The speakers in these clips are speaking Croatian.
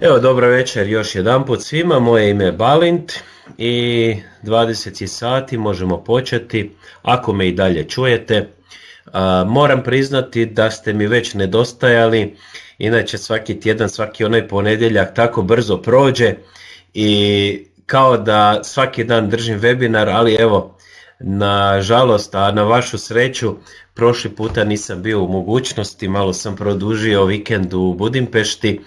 Evo, dobro večer još jedan put svima, moje ime je Balint i 20 sati možemo početi, ako me i dalje čujete. Moram priznati da ste mi već nedostajali, inače svaki tjedan, svaki onaj ponedjeljak tako brzo prođe i kao da svaki dan držim webinar, ali evo, na žalost, a na vašu sreću, prošli puta nisam bio u mogućnosti, malo sam produžio vikend u Budimpešti,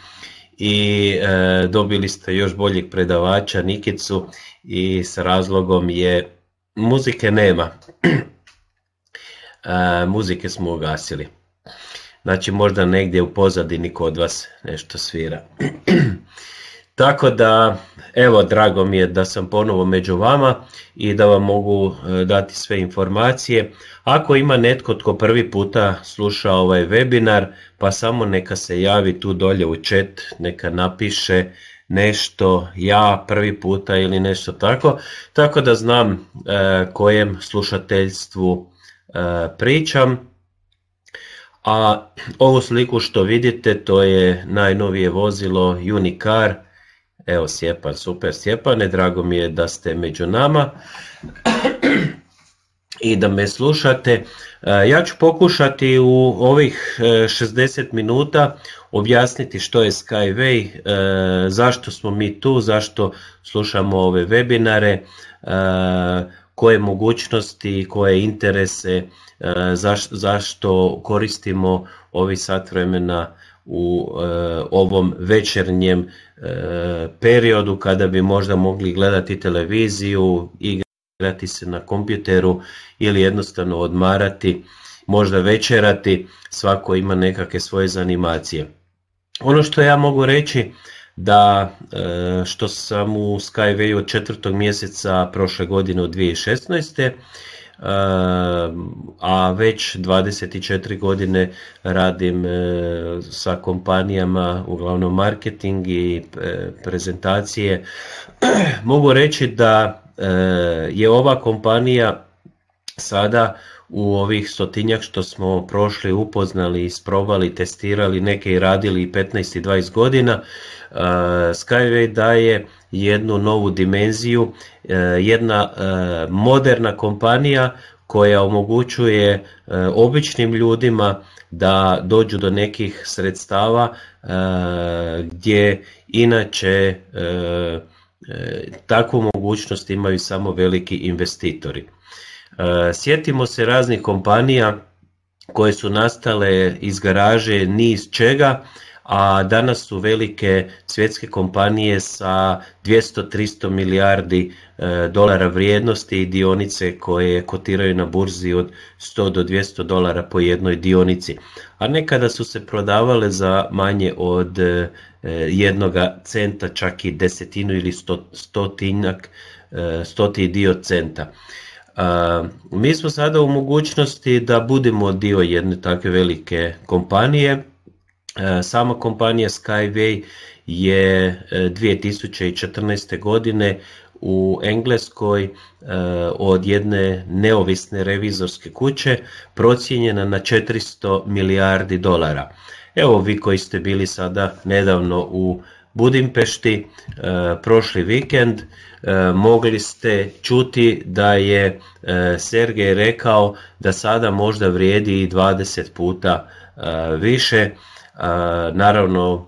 i e, dobili ste još boljeg predavača Nikicu i s razlogom je muzike nema. e, muzike smo ugasili. Znači možda negdje u pozadini kod vas nešto svira. Tako da, evo, drago mi je da sam ponovo među vama i da vam mogu e, dati sve informacije. Ako ima netko tko prvi puta sluša ovaj webinar, pa samo neka se javi tu dolje u chat, neka napiše nešto ja prvi puta ili nešto tako, tako da znam e, kojem slušateljstvu e, pričam. A ovu sliku što vidite to je najnovije vozilo Unicar Evo Sjepan, super Sjepane, drago mi je da ste među nama i da me slušate. E, ja ću pokušati u ovih 60 e, minuta objasniti što je Skyway, e, zašto smo mi tu, zašto slušamo ove webinare, koje mogućnosti, koje interese, zašto koristimo ovi sat vremena u ovom večernjem E, periodu kada bi možda mogli gledati televiziju, igrati se na kompjuteru ili jednostavno odmarati, možda večerati, svako ima nekakve svoje zanimacije. Ono što ja mogu reći da e, što sam u Skyway od četvrtog mjeseca prošle godine od 2016 a već 24 godine radim e, sa kompanijama uglavnom marketing i e, prezentacije. Mogu reći da e, je ova kompanija sada u ovih stotinjak što smo prošli, upoznali, isprobali, testirali, neke i radili 15 i 20 godina, Skyway daje jednu novu dimenziju, e, jedna e, moderna kompanija koja omogućuje e, običnim ljudima da dođu do nekih sredstava gdje inače takvu mogućnost imaju samo veliki investitori. Sjetimo se raznih kompanija koje su nastale iz garaže ni iz čega, a danas su velike svjetske kompanije sa 200-300 milijardi e, dolara vrijednosti i dionice koje kotiraju na burzi od 100 do 200 dolara po jednoj dionici. A nekada su se prodavale za manje od e, jednoga centa, čak i desetinu ili stotinjak, e, stoti dio centa. mi smo sada u mogućnosti da budemo dio jedne takve velike kompanije E, sama kompanija Skyway je 2014. E, godine u Engleskoj e, od jedne neovisne revizorske kuće procijenjena na 400 milijardi dolara. Evo vi koji ste bili sada nedavno u Budimpešti prošli vikend mogli ste čuti da je Sergej rekao da sada možda vrijedi 20 puta više Naravno,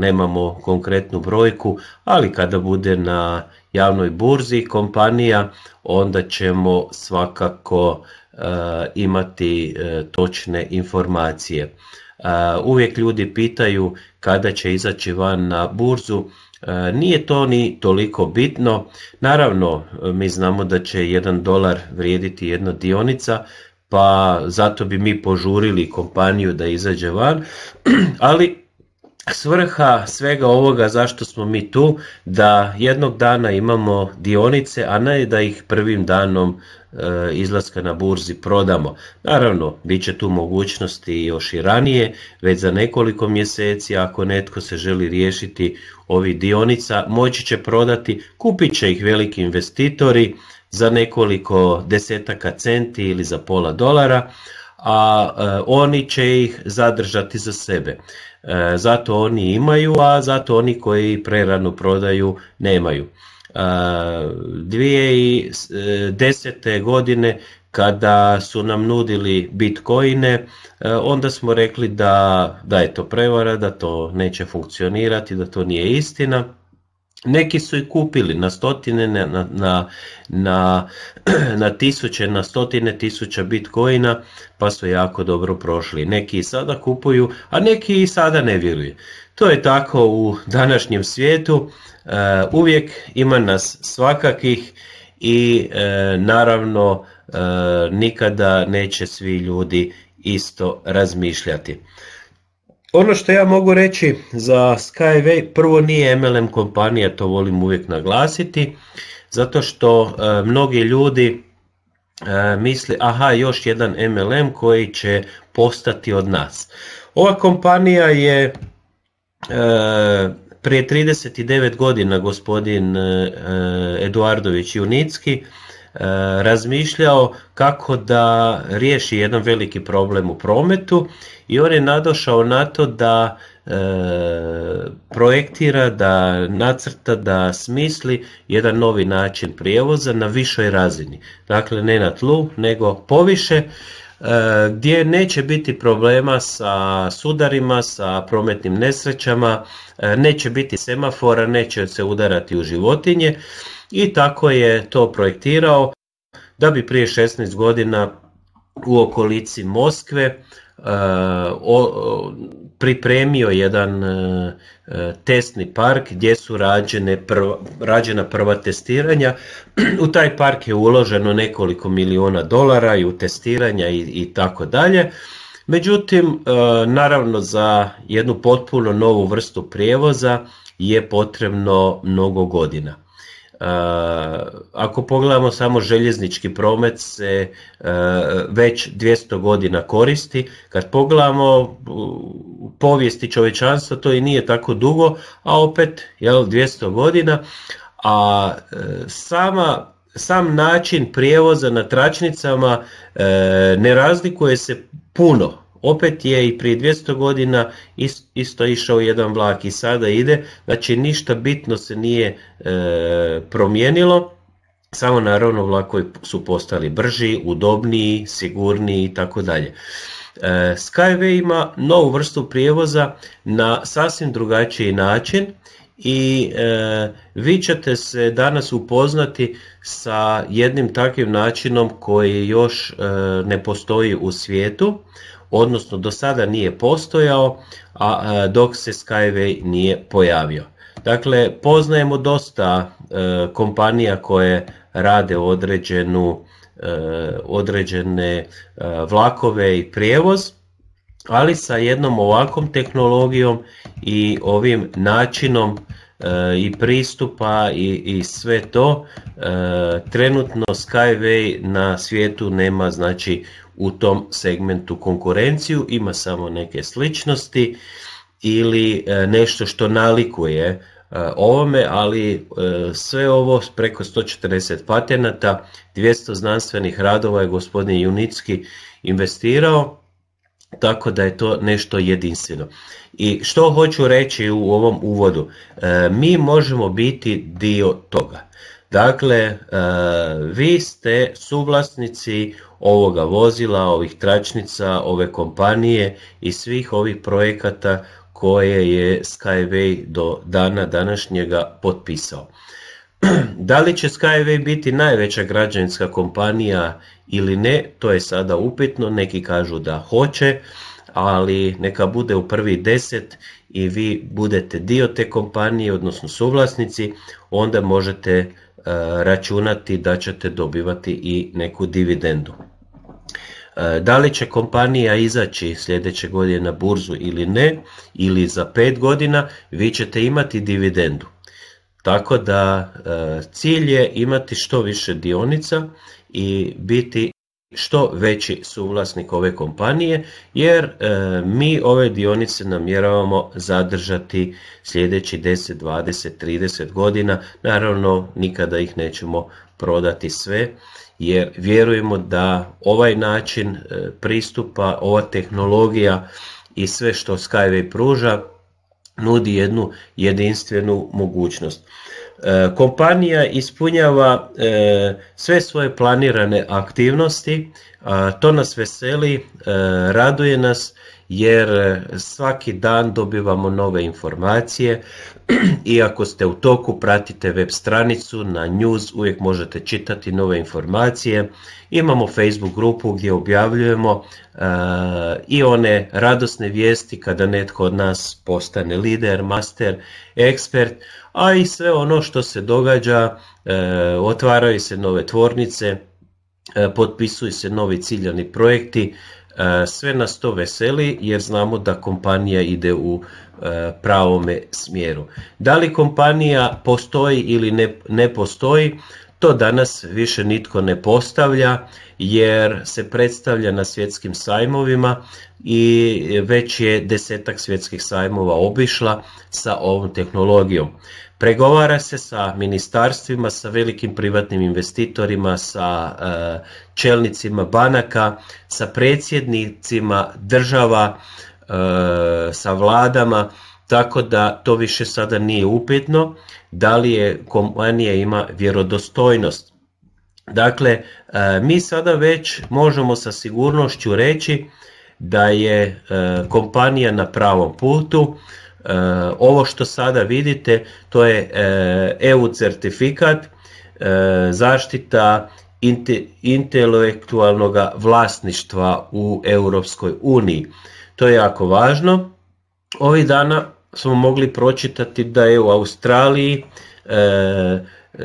nemamo konkretnu brojku, ali kada bude na javnoj burzi kompanija, onda ćemo svakako e, imati e, točne informacije. E, uvijek ljudi pitaju kada će izaći van na burzu, nije to ni toliko bitno. Naravno, mi znamo da će jedan dolar vrijediti jedna dionica, pa zato bi mi požurili kompaniju da izađe van, ali svrha svega ovoga zašto smo mi tu, da jednog dana imamo dionice, a ne da ih prvim danom e, izlaska na burzi prodamo. Naravno, bit će tu mogućnosti još i ranije, već za nekoliko mjeseci ako netko se želi riješiti ovih dionica, moći će prodati, kupit će ih veliki investitori, za nekoliko desetaka centi ili za pola dolara, a e, oni će ih zadržati za sebe. E, zato oni imaju, a zato oni koji preranu prodaju nemaju. 2010. E, godine kada su nam nudili bitcoine, onda smo rekli da, da je to prevara, da to neće funkcionirati, da to nije istina. Neki su i kupili na stotine, na, na, na, na tisuće, na stotine tisuća bitcoina, pa su jako dobro prošli. Neki i sada kupuju, a neki i sada ne vjeruju. To je tako u današnjem svijetu, e, uvijek ima nas svakakih i e, naravno e, nikada neće svi ljudi isto razmišljati. Ono što ja mogu reći za Skyway, prvo nije MLM kompanija, to volim uvijek naglasiti, zato što e, mnogi ljudi e, misli aha još jedan MLM koji će postati od nas. Ova kompanija je e, prije 39 godina gospodin Eduardović Junicki E, razmišljao kako da riješi jedan veliki problem u prometu i on je nadošao na to da e, projektira, da nacrta, da smisli jedan novi način prijevoza na višoj razini. Dakle, ne na tlu, nego poviše e, gdje neće biti problema sa sudarima, sa prometnim nesrećama, neće biti semafora, neće se udarati u životinje i tako je to projektirao da bi prije 16 godina u okolici Moskve e, pripremio jedan e, testni park gdje su rađena prva testiranja. U taj park je uloženo nekoliko miliona dolara i u testiranja i tako dalje. Međutim, e, naravno za jednu potpuno novu vrstu prijevoza je potrebno mnogo godina. Ako pogledamo samo željeznički promet se već 200 godina koristi, kad pogledamo povijesti čovječanstva to i nije tako dugo, a opet jel, 200 godina, a e, sama sam način prijevoza na tračnicama e, ne razlikuje se puno opet je i prije 200 godina isto išao jedan vlak i sada ide, znači ništa bitno se nije e, promijenilo, samo naravno vlakovi su postali brži, udobniji, sigurniji i tako dalje. E, Skyway ima novu vrstu prijevoza na sasvim drugačiji način i e, vi ćete se danas upoznati sa jednim takvim načinom koji još e, ne postoji u svijetu, odnosno do sada nije postojao, a e, dok se Skyway nije pojavio. Dakle, poznajemo dosta e, kompanija koje rade određenu, e, određene vlakove i prijevoz, ali sa jednom ovakvom tehnologijom i ovim načinom i pristupa i, i sve to trenutno Skyway na svijetu nema znači u tom segmentu konkurenciju, ima samo neke sličnosti ili e, nešto što nalikuje e, ovome, ali e, sve ovo preko 140 patenata, 200 znanstvenih radova je gospodin Junicki investirao, tako da je to nešto jedinstveno. I što hoću reći u ovom uvodu? Mi možemo biti dio toga. Dakle, e, vi ste suvlasnici ovoga vozila, ovih tračnica, ove kompanije i svih ovih projekata koje je Skyway do dana današnjega potpisao. Da li će Skyway biti najveća građevinska kompanija ili ne, to je sada upitno, neki kažu da hoće, ali neka bude u prvi deset i vi budete dio te kompanije, odnosno suvlasnici, onda možete E, računati da ćete dobivati i neku dividendu. E, da li će kompanija izaći sljedeće godine na burzu ili ne, ili za pet godina, vi ćete imati dividendu. Tako da e, cilj je imati što više dionica i biti što veći suvlasnik ove kompanije jer e, mi ove dionice namjeravamo zadržati sljedeći 10, 20, 30 godina. Naravno nikada ih nećemo prodati sve jer vjerujemo da ovaj način e, pristupa, ova tehnologija i sve što Skyway pruža nudi jednu jedinstvenu mogućnost. E, kompanija ispunjava e, sve svoje planirane aktivnosti, to nas veseli, e, raduje nas jer e, svaki dan dobivamo nove informacije i ako ste u toku pratite web stranicu na news uvijek možete čitati nove informacije. Imamo Facebook grupu gdje objavljujemo e, i one radosne vijesti kada netko od nas postane lider, master, ekspert, a i sve ono što se događa, e, otvaraju se nove tvornice, potpisuju se novi ciljani projekti, Eh, sve nas to veseli jer znamo da kompanija ide u eh, pravome smjeru. Da li kompanija postoji ili ne, ne postoji, to danas više nitko ne postavlja jer se predstavlja na svjetskim sajmovima i već je desetak svjetskih sajmova obišla sa ovom tehnologijom. Pregovara se sa ministarstvima, sa velikim privatnim investitorima, sa e, čelnicima banaka, sa predsjednicima država, e, sa vladama, tako da to više sada nije upitno da li je kompanija ima vjerodostojnost. Dakle, e, mi sada već možemo sa sigurnošću reći da je kompanija na pravom putu, Eh, ovo što sada vidite to je eh, EU certifikat eh, zaštita intelektualnog vlasništva u Europskoj uniji. To je jako važno. Ovi dana smo mogli pročitati da je u Australiji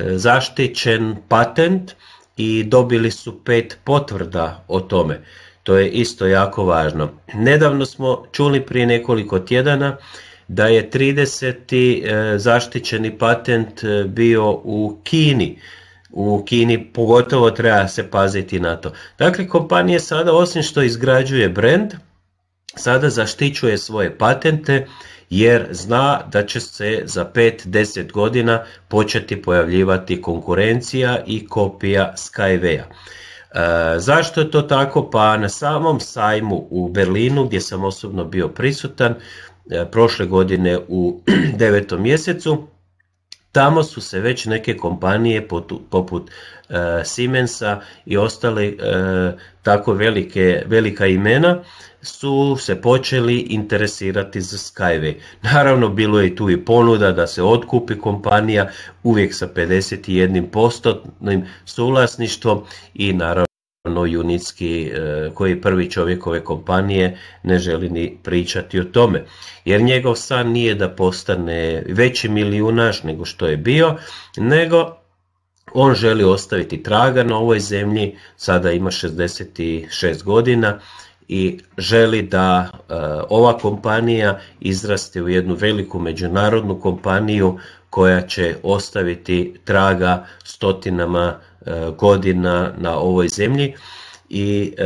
zaštićen patent i dobili su pet potvrda o tome. To je isto jako važno. Nedavno smo čuli prije nekoliko tjedana da je 30. E, zaštićeni patent e, bio u Kini. U Kini pogotovo treba se paziti na to. Dakle, kompanija sada osim što izgrađuje brand, sada zaštićuje svoje patente jer zna da će se za 5-10 godina početi pojavljivati konkurencija i kopija Skyway-a. E, zašto je to tako? Pa na samom sajmu u Berlinu gdje sam osobno bio prisutan, E, prošle godine u devetom mjesecu, tamo su se već neke kompanije poput e, Siemensa i ostale e, tako velike, velika imena su se počeli interesirati za Skyway. Naravno, bilo je tu i ponuda da se otkupi kompanija uvijek sa 51% suvlasništvom i naravno ono Junitski e, koji prvi čovjek ove kompanije ne želi ni pričati o tome. Jer njegov san nije da postane veći milijunaš nego što je bio, nego on želi ostaviti traga na ovoj zemlji, sada ima 66 godina i želi da e, ova kompanija izraste u jednu veliku međunarodnu kompaniju koja će ostaviti traga stotinama E, godina na ovoj zemlji i e,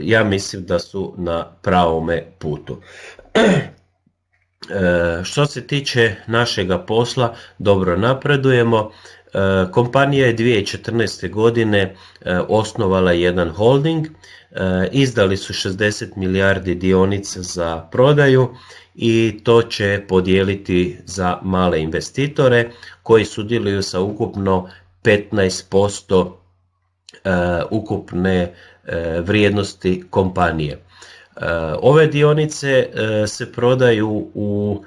ja mislim da su na pravome putu. E, što se tiče našega posla, dobro napredujemo. Kompanija je 2014. godine osnovala jedan holding, izdali su 60 milijardi dionica za prodaju i to će podijeliti za male investitore koji sudjeluju sa ukupno 15% e, ukupne e, vrijednosti kompanije. E, ove dionice se prodaju u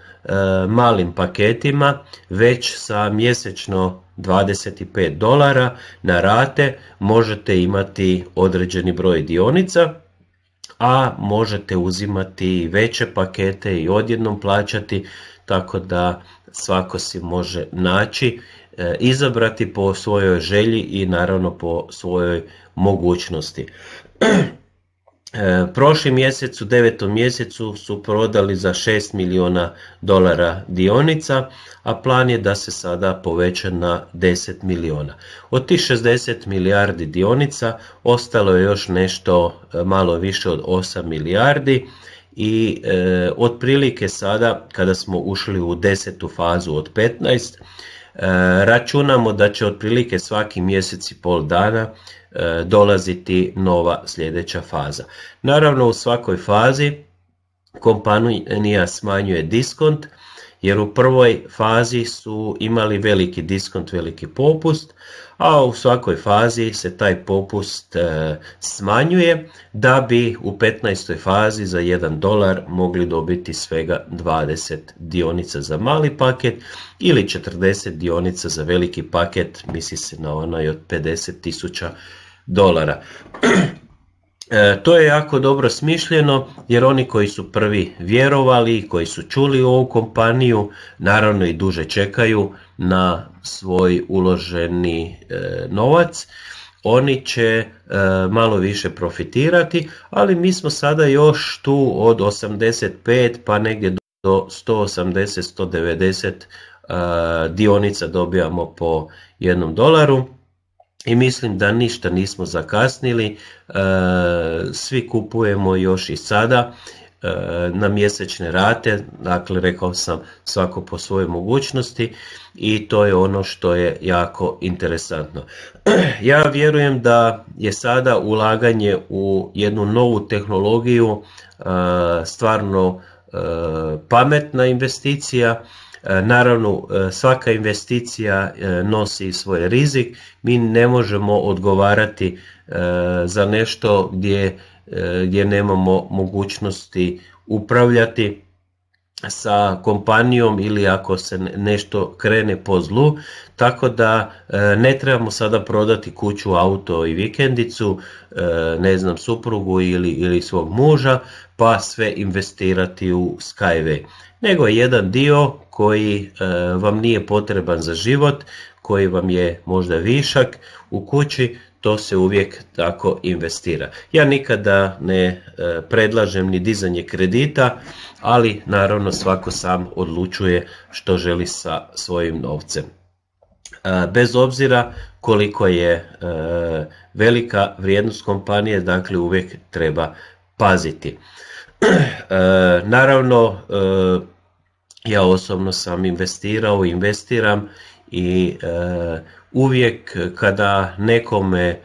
malim paketima već sa mjesečno 25 dolara na rate možete imati određeni broj dionica a možete uzimati veće pakete i odjednom plaćati tako da svako si može naći E, izabrati po svojoj želji i naravno po svojoj mogućnosti. E, prošli mjesec u devetom mjesecu su prodali za 6 milijuna dolara dionica, a plan je da se sada poveća na 10 milijuna. Od tih 60 milijardi dionica ostalo je još nešto e, malo više od 8 milijardi i otprilike sada kada smo ušli u desetu fazu od 15 Eh, računamo da će otprilike svaki mjesec i pol dana eh, dolaziti nova sljedeća faza. Naravno u svakoj fazi kompanija smanjuje diskont jer u prvoj fazi su imali veliki diskont, veliki popust, a u svakoj fazi se taj popust e, smanjuje da bi u 15. fazi za 1 dolar mogli dobiti svega 20 dionica za mali paket ili 40 dionica za veliki paket, misli se na onaj od 50 dolara. E, to je jako dobro smišljeno jer oni koji su prvi vjerovali, koji su čuli ovu kompaniju, naravno i duže čekaju na svoj uloženi e, novac. Oni će e, malo više profitirati, ali mi smo sada još tu od 85 pa negdje do 180-190 dionica dobijamo po jednom dolaru i mislim da ništa nismo zakasnili, e, svi kupujemo još i sada e, na mjesečne rate, dakle rekao sam svako po svojoj mogućnosti i to je ono što je jako interesantno. Ja vjerujem da je sada ulaganje u jednu novu tehnologiju e, stvarno pametna investicija E, naravno, e, svaka investicija e, nosi svoj rizik, mi ne možemo odgovarati za nešto gdje, nemamo mogućnosti upravljati sa kompanijom ili ako se nešto krene po zlu, tako da ne trebamo sada prodati kuću, auto i vikendicu, ne znam, suprugu ili, ili svog muža, pa sve investirati u Skyway nego je jedan dio koji e, vam nije potreban za život, koji vam je možda višak u kući, to se uvijek tako investira. Ja nikada ne e, predlažem ni dizanje kredita, ali naravno svako sam odlučuje što želi sa svojim novcem. E, bez obzira koliko je velika vrijednost kompanije, dakle uvijek treba paziti. E, naravno, e, ja osobno sam investirao, investiram i e, uvijek kada nekome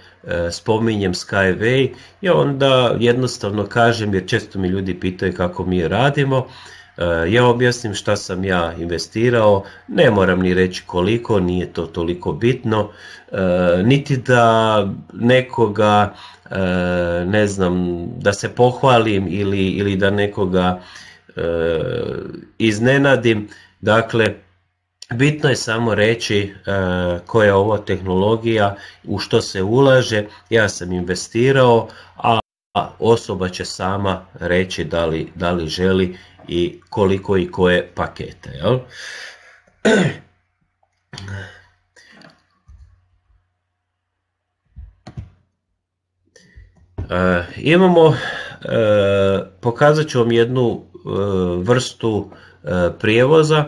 spominjem Skyway, ja onda jednostavno kažem, jer često mi ljudi pitaju kako mi radimo, ja objasnim šta sam ja investirao, ne moram ni reći koliko, nije to toliko bitno, niti da nekoga E, ne znam, da se pohvalim ili, ili da nekoga e, iznenadim. Dakle, Bitno je samo reći e, koja je ovo tehnologija, u što se ulaže, ja sam investirao, a osoba će sama reći da li, da li želi i koliko i koje pakete. Jel? Eh, imamo, eh, pokazat ću vam jednu eh, vrstu prijevoza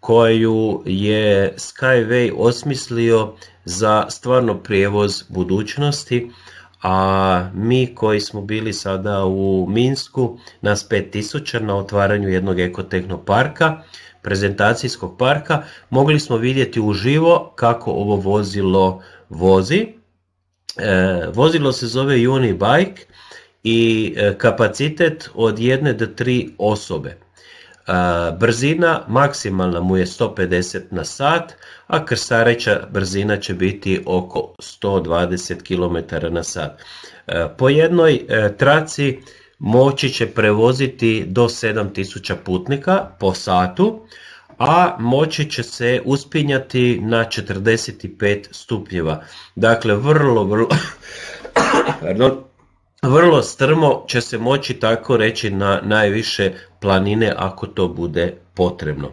koju je Skyway osmislio za stvarno prijevoz budućnosti, a mi koji smo bili sada u Minsku, nas 5000 na otvaranju jednog ekotehnoparka, prezentacijskog parka, mogli smo vidjeti uživo kako ovo vozilo vozi E, vozilo se zove Uni Bike i e, kapacitet od jedne do tri osobe. E, brzina maksimalna mu je 150 na sat, a krstareća brzina će biti oko 120 km na sat. Po jednoj traci moći će prevoziti do 7000 putnika po satu, a moći će se uspinjati na 45 stupnjeva. Dakle, vrlo, vrlo, pardon, vrlo strmo će se moći tako reći na najviše planine ako to bude potrebno.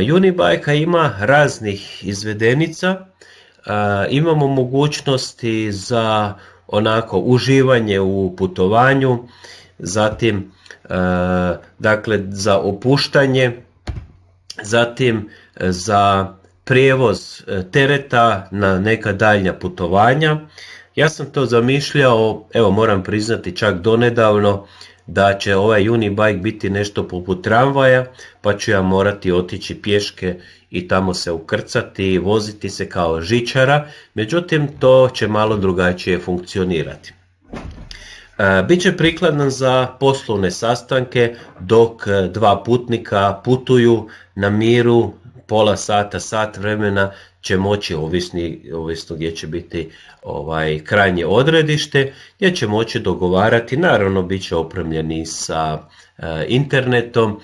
Juni Unibajka ima raznih izvedenica, imamo mogućnosti za onako uživanje u putovanju, zatim E, dakle za opuštanje, zatim e, za prijevoz e, tereta na neka daljnja putovanja. Ja sam to zamišljao, evo moram priznati čak donedavno, da će ovaj unibike biti nešto poput tramvaja, pa ću ja morati otići pješke i tamo se ukrcati i voziti se kao žičara, međutim to će malo drugačije funkcionirati. E, Biće prikladno za poslovne sastanke dok e, dva putnika putuju na miru pola sata, sat vremena će moći, ovisni, ovisno gdje će biti ovaj krajnje odredište, gdje će moći dogovarati, naravno bit će opremljeni sa e, internetom,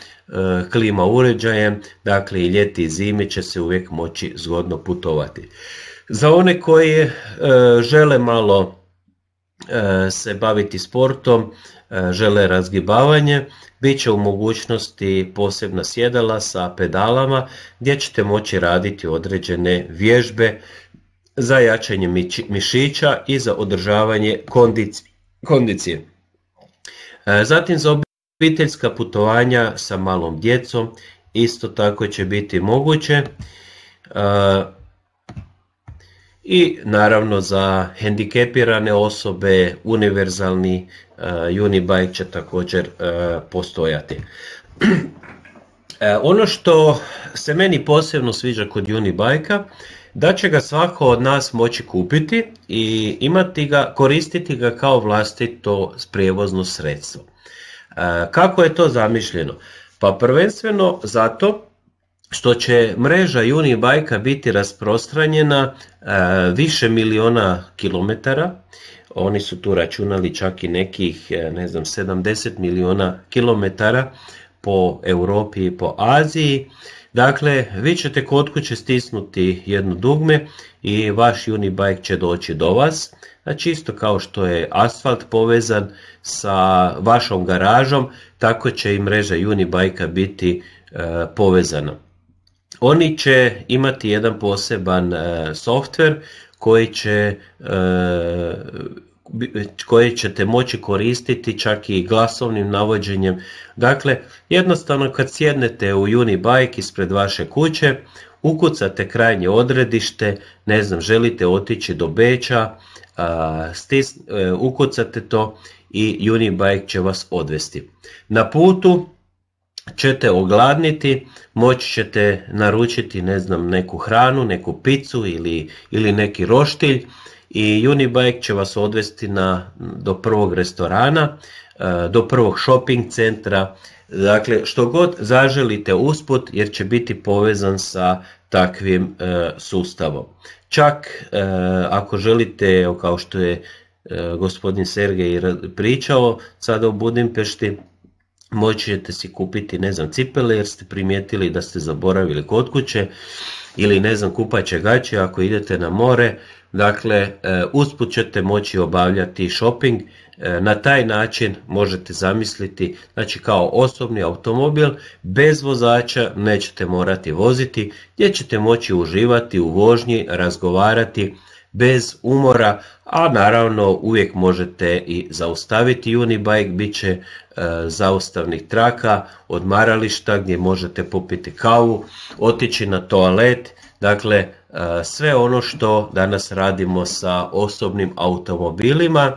klima uređajem, dakle i ljeti i zimi će se uvijek moći zgodno putovati. Za one koji žele malo E, se baviti sportom, e, žele razgibavanje, bit će u mogućnosti posebna sjedala sa pedalama gdje ćete moći raditi određene vježbe za jačanje mišića i za održavanje kondicije. E, zatim za obiteljska putovanja sa malom djecom isto tako će biti moguće i naravno za hendikepirane osobe univerzalni eh, unibike će također eh, postojati. Eh, ono što se meni posebno sviđa kod Unibike-a, da će ga svako od nas moći kupiti i imati ga, koristiti ga kao vlastito prijevozno sredstvo. Kako je to zamišljeno? Pa prvenstveno zato što će mreža Unibajka biti rasprostranjena e, više miliona kilometara, oni su tu računali čak i nekih, e, ne znam, 70 miliona kilometara po Europi i po Aziji. Dakle, vi ćete kod kuće stisnuti jedno dugme i vaš Unibike će doći do vas. Znači isto kao što je asfalt povezan sa vašom garažom, tako će i mreža Unibajka biti e, povezana. Oni će imati jedan poseban e, softver koji će e, koje ćete moći koristiti čak i glasovnim navođenjem. Dakle, jednostavno kad sjednete u Unibike ispred vaše kuće, ukucate krajnje odredište, ne znam, želite otići do Beća, stis, e, ukucate to i Unibike će vas odvesti. Na putu ćete ogladniti, moći ćete naručiti ne znam, neku hranu, neku picu ili, ili neki roštilj i Unibike će vas odvesti na, do prvog restorana, e, do prvog shopping centra, dakle što god zaželite usput jer će biti povezan sa takvim e, sustavom. Čak e, ako želite, kao što je gospodin Sergej pričao sada u Budimpešti, moći ćete si kupiti, ne znam, cipele jer ste primijetili da ste zaboravili kod kuće ili ne znam, kupaće gaće ako idete na more, dakle e, usput ćete moći obavljati shopping, e, na taj način možete zamisliti, znači kao osobni automobil, bez vozača nećete morati voziti, gdje ćete moći uživati u vožnji, razgovarati, bez umora, a naravno uvijek možete i zaustaviti Unibike, bit će e, zaustavnih traka, odmarališta gdje možete popiti kavu, otići na toalet, dakle e, sve ono što danas radimo sa osobnim automobilima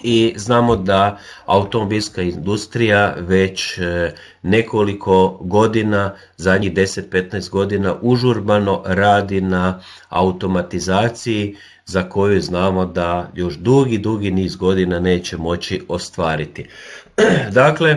i znamo da automobilska industrija već e, nekoliko godina, zadnjih 10-15 godina, užurbano radi na automatizaciji za koju znamo da još dugi, dugi niz godina neće moći ostvariti. dakle,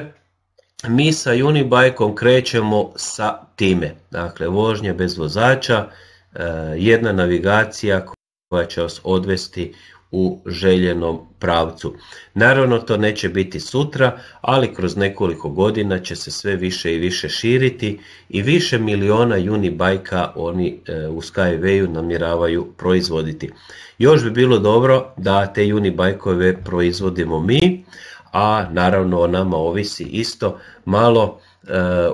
mi sa Unibike-om krećemo sa time. Dakle, vožnja bez vozača, e, jedna navigacija koja će vas odvesti u željenom pravcu. Naravno to neće biti sutra, ali kroz nekoliko godina će se sve više i više širiti i više miliona bajka oni e, u Skyway-u namjeravaju proizvoditi. Još bi bilo dobro da te bajkove proizvodimo mi, a naravno o nama ovisi isto malo e,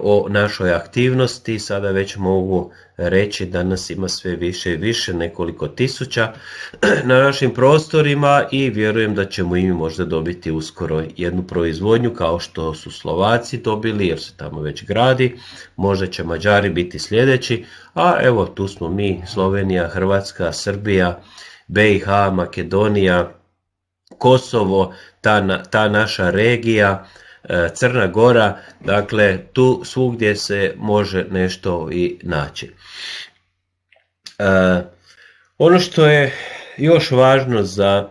o našoj aktivnosti. Sada već mogu reći da nas ima sve više i više, nekoliko tisuća na našim prostorima i vjerujem da ćemo i možda dobiti uskoro jednu proizvodnju kao što su Slovaci dobili jer se tamo već gradi, možda će Mađari biti sljedeći, a evo tu smo mi, Slovenija, Hrvatska, Srbija, BiH, Makedonija, Kosovo, ta, ta naša regija, E, Crna Gora, dakle tu svugdje se može nešto i naći. E, ono što je još važno za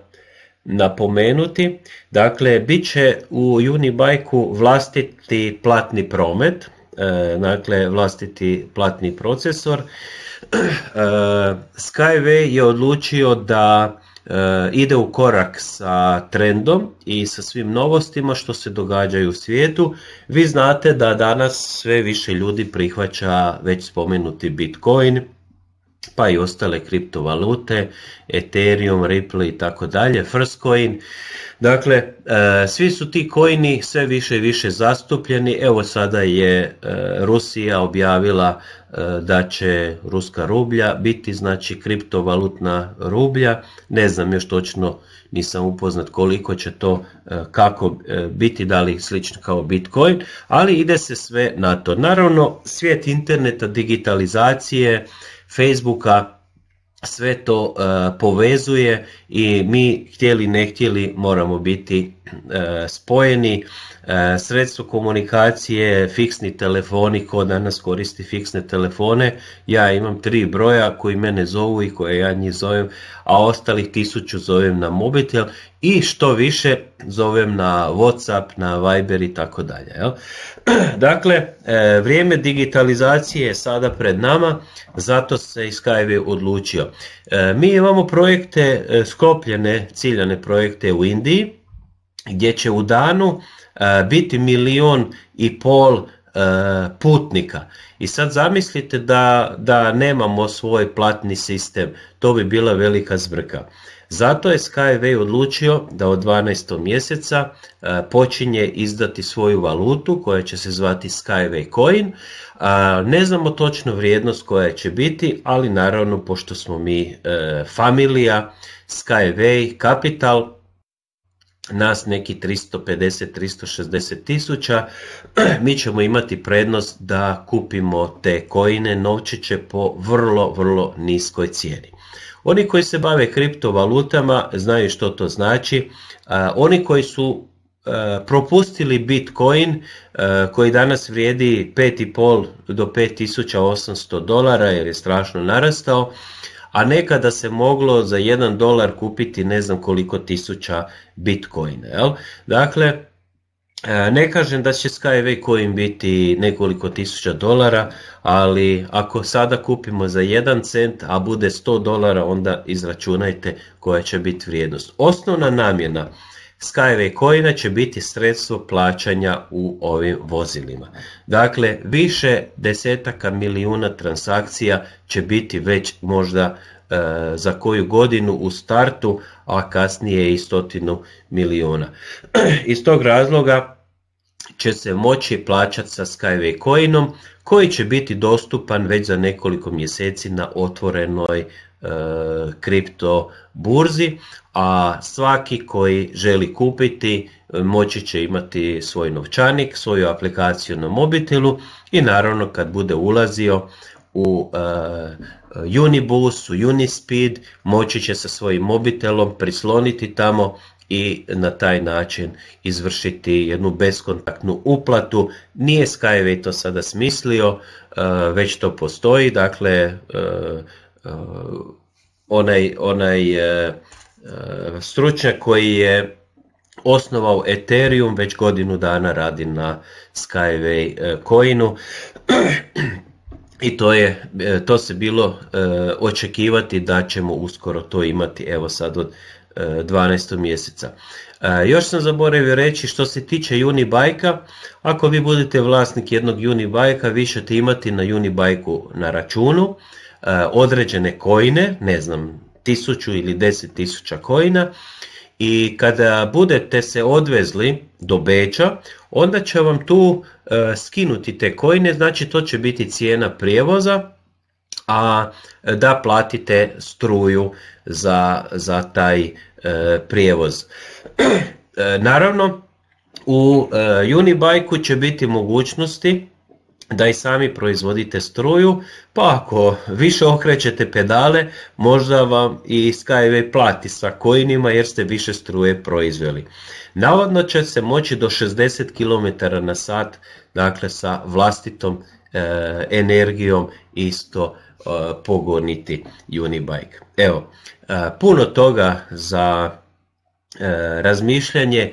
napomenuti, dakle bit će u Unibajku vlastiti platni promet, e, dakle vlastiti platni procesor. Skyway je odlučio da E, ide u korak sa trendom i sa svim novostima što se događaju u svijetu. Vi znate da danas sve više ljudi prihvaća već spomenuti Bitcoin, pa i ostale kriptovalute, Ethereum, Ripple i tako dalje, Firstcoin. Dakle, e, svi su ti coini sve više i više zastupljeni. Evo sada je e, Rusija objavila e, da će ruska rublja biti znači kriptovalutna rublja. Ne znam još točno, nisam upoznat koliko će to kako biti, da li slično kao Bitcoin, ali ide se sve na to. Naravno, svijet interneta, digitalizacije, Facebooka sve to eh, povezuje i mi htjeli ne htjeli moramo biti eh, spojeni E, sredstvo komunikacije, fiksni telefoni, ko danas koristi fiksne telefone, ja imam tri broja koji mene zovu i koje ja njih zovem, a ostalih tisuću zovem na mobitel i što više zovem na Whatsapp, na Viber i tako dalje. Dakle, e, vrijeme digitalizacije je sada pred nama, zato se i Skype odlučio. E, mi imamo projekte, skopljene ciljane projekte u Indiji, gdje će u danu E, biti milion i pol e, putnika. I sad zamislite da, da nemamo svoj platni sistem, to bi bila velika zbrka. Zato je Skyway odlučio da od 12. mjeseca e, počinje izdati svoju valutu koja će se zvati Skyway Coin. Ne znamo točno vrijednost koja će biti, ali naravno pošto smo mi familija, Skyway Capital, nas neki 350-360 tisuća, mi ćemo imati prednost da kupimo te kojine, novčiće po vrlo, vrlo niskoj cijeni. Oni koji se bave kriptovalutama znaju što to znači. E, oni koji su e, propustili Bitcoin e, koji danas vrijedi 5,5 do 5800 dolara jer je strašno narastao a nekada se moglo za jedan dolar kupiti ne znam koliko tisuća bitcoina. Jel? Dakle, e, ne kažem da će Skyway coin biti nekoliko tisuća dolara, ali ako sada kupimo za jedan cent, a bude 100 dolara, onda izračunajte koja će biti vrijednost. Osnovna namjena Skyway Coina će biti sredstvo plaćanja u ovim vozilima. Dakle, više desetaka milijuna transakcija će biti već možda e, za koju godinu u startu, a kasnije i stotinu milijuna. Iz tog razloga će se moći plaćati sa Skyway Coinom koji će biti dostupan već za nekoliko mjeseci na otvorenoj kriptoburzi, e, kripto burzi, a svaki koji želi kupiti e, moći će imati svoj novčanik, svoju aplikaciju na mobitelu i naravno kad bude ulazio u e, Unibus, u Unispeed, moći će sa svojim mobitelom prisloniti tamo i na taj način izvršiti jednu beskontaktnu uplatu. Nije Skyway to sada smislio, e, već to postoji, dakle onaj, onaj E, stručnjak koji je osnovao Ethereum, već godinu dana radi na Skyway e, coinu i to, je, e, to se bilo očekivati da ćemo uskoro to imati, evo sad od 12. mjeseca. Još sam zaboravio reći što se tiče Unibajka, ako vi budete vlasnik jednog Unibajka, vi ćete imati na Unibajku na računu određene koine ne znam tisuću ili deset tisuća kojina i kada budete se odvezli do Beča, onda će vam tu e, skinuti te kojine, znači to će biti cijena prijevoza, a e, da platite struju za, za taj e, prijevoz. naravno, u Unibajku će biti mogućnosti da i sami proizvodite struju, pa ako više okrećete pedale, možda vam i Skyway plati sa kojinima jer ste više struje proizveli. Navodno će se moći do 60 km na sat, dakle sa vlastitom eh, energijom isto e, pogoniti Unibike. Evo, eh, puno toga za razmišljanje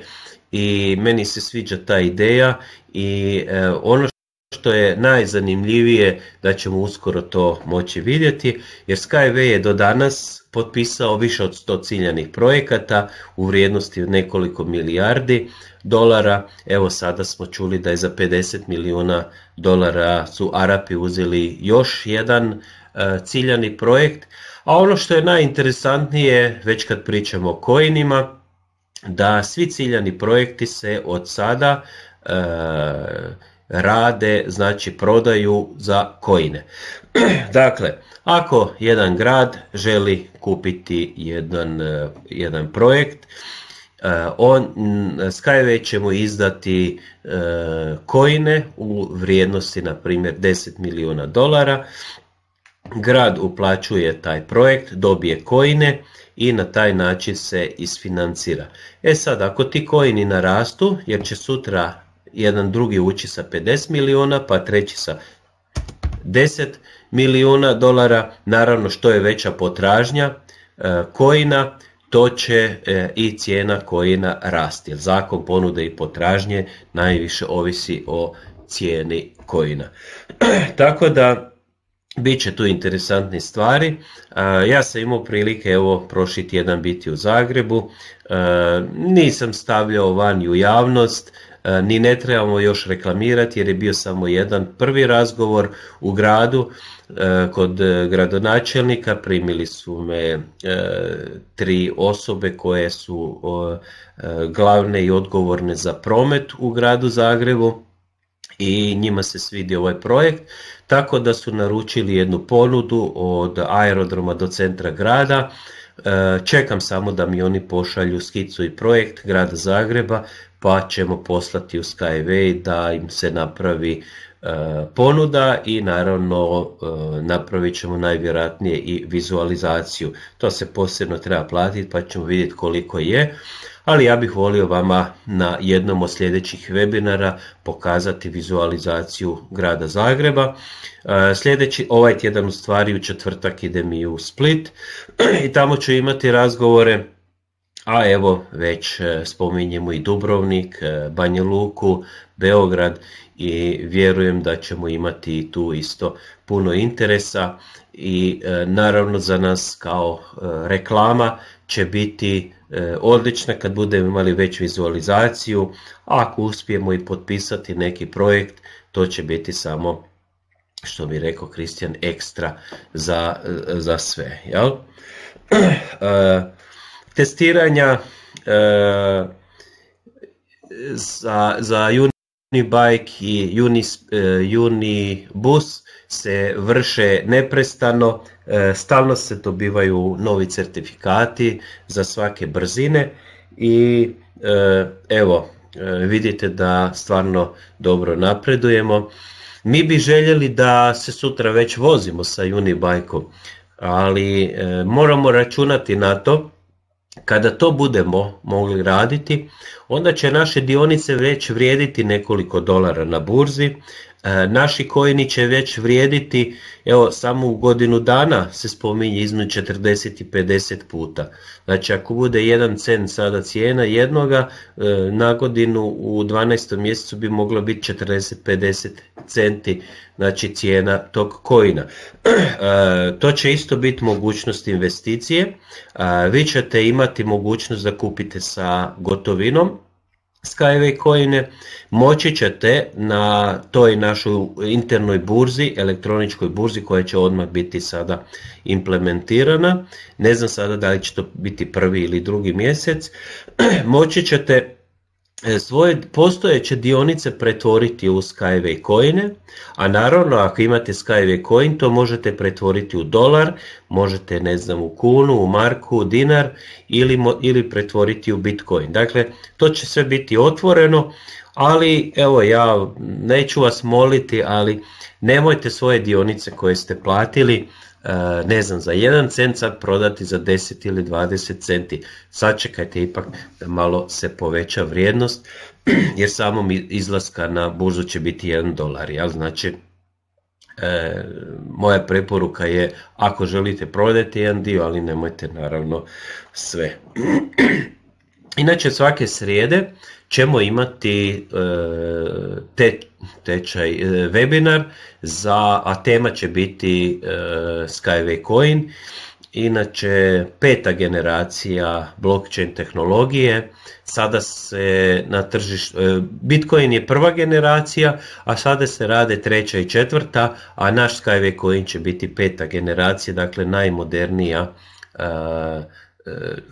i meni se sviđa ta ideja i ono što je najzanimljivije da ćemo uskoro to moći vidjeti, jer Skyway je do danas potpisao više od 100 ciljanih projekata u vrijednosti od nekoliko milijardi dolara. Evo sada smo čuli da je za 50 milijuna dolara su Arapi uzeli još jedan e, ciljani projekt. A ono što je najinteresantnije, već kad pričamo o kojinima, da svi ciljani projekti se od sada e, rade, znači prodaju za kojine. dakle, ako jedan grad želi kupiti jedan, e, jedan projekt, e, on, Skyway će mu izdati e, kojine u vrijednosti na primjer 10 milijuna dolara. Grad uplaćuje taj projekt, dobije kojine i na taj način se isfinancira. E sad, ako ti kojini narastu, jer će sutra jedan drugi uči sa 50 milijuna, pa treći sa 10 milijuna dolara. Naravno što je veća potražnja e, kojina, to će e, i cijena kojina rasti. zakon ponude i potražnje najviše ovisi o cijeni kojina. Tako da bit će tu interesantne stvari. E, ja sam imao prilike evo prošli tjedan biti u Zagrebu. Nisam stavljao van u javnost E, ni ne trebamo još reklamirati jer je bio samo jedan prvi razgovor u gradu e, kod e, gradonačelnika primili su me tri osobe koje su glavne i odgovorne za promet u gradu Zagrebu i njima se svidio ovaj projekt, tako da su naručili jednu ponudu od aerodroma do centra grada. Čekam samo da mi oni pošalju skicu i projekt grada Zagreba pa ćemo poslati u Skyway da im se napravi e, ponuda i naravno e, napravit ćemo najvjerojatnije i vizualizaciju. To se posebno treba platiti pa ćemo vidjeti koliko je, ali ja bih volio vama na jednom od sljedećih webinara pokazati vizualizaciju grada Zagreba. E, sljedeći, ovaj tjedan u stvari u četvrtak idem i u Split i tamo ću imati razgovore a evo već e, spominjemo i Dubrovnik, e, Banja Luku, Beograd i vjerujem da ćemo imati tu isto puno interesa i e, naravno za nas kao reklama će biti odlična kad budemo imali već vizualizaciju, a ako uspijemo i potpisati neki projekt, to će biti samo što bi rekao Kristijan ekstra za, za sve. testiranja e, za, za Unibike i Juni e, Unibus se vrše neprestano, e, stalno se dobivaju novi certifikati za svake brzine i e, evo e, vidite da stvarno dobro napredujemo. Mi bi željeli da se sutra već vozimo sa Unibike-om, ali e, moramo računati na to kada to budemo mogli raditi, onda će naše dionice već vrijediti nekoliko dolara na burzi, E, naši kojini će već vrijediti, evo samo u godinu dana se spominje između 40 i 50 puta. Znači ako bude jedan cent sada cijena jednoga, e, na godinu u 12. mjesecu bi moglo biti 40-50 centi znači cijena tog kojina. E, to će isto biti mogućnost investicije. Vi ćete imati mogućnost da kupite sa gotovinom, Skyway coine, moći ćete na toj našoj internoj burzi, elektroničkoj burzi koja će odmah biti sada implementirana. Ne znam sada da li će to biti prvi ili drugi mjesec. moći ćete E, svoje postojeće dionice pretvoriti u Skyway coine, a naravno ako imate Skyway coin to možete pretvoriti u dolar, možete ne znam u kunu, u marku, u dinar ili, ili pretvoriti u Bitcoin. Dakle, to će sve biti otvoreno, ali evo ja neću vas moliti, ali nemojte svoje dionice koje ste platili E, ne znam, za jedan cent sad prodati za 10 ili 20 centi. Sačekajte ipak da malo se poveća vrijednost, jer samom izlaska na burzu će biti 1 dolar, jel? Znači, e, moja preporuka je ako želite prodajte jedan dio, ali nemojte naravno sve. Inače svake srijede ćemo imati e, te, tečaj e, webinar, za, a tema će biti e, Skyway Coin, inače peta generacija blockchain tehnologije, sada se na tržištu, Bitcoin je prva generacija, a sada se rade treća i četvrta, a naš Skyway Coin će biti peta generacija, dakle najmodernija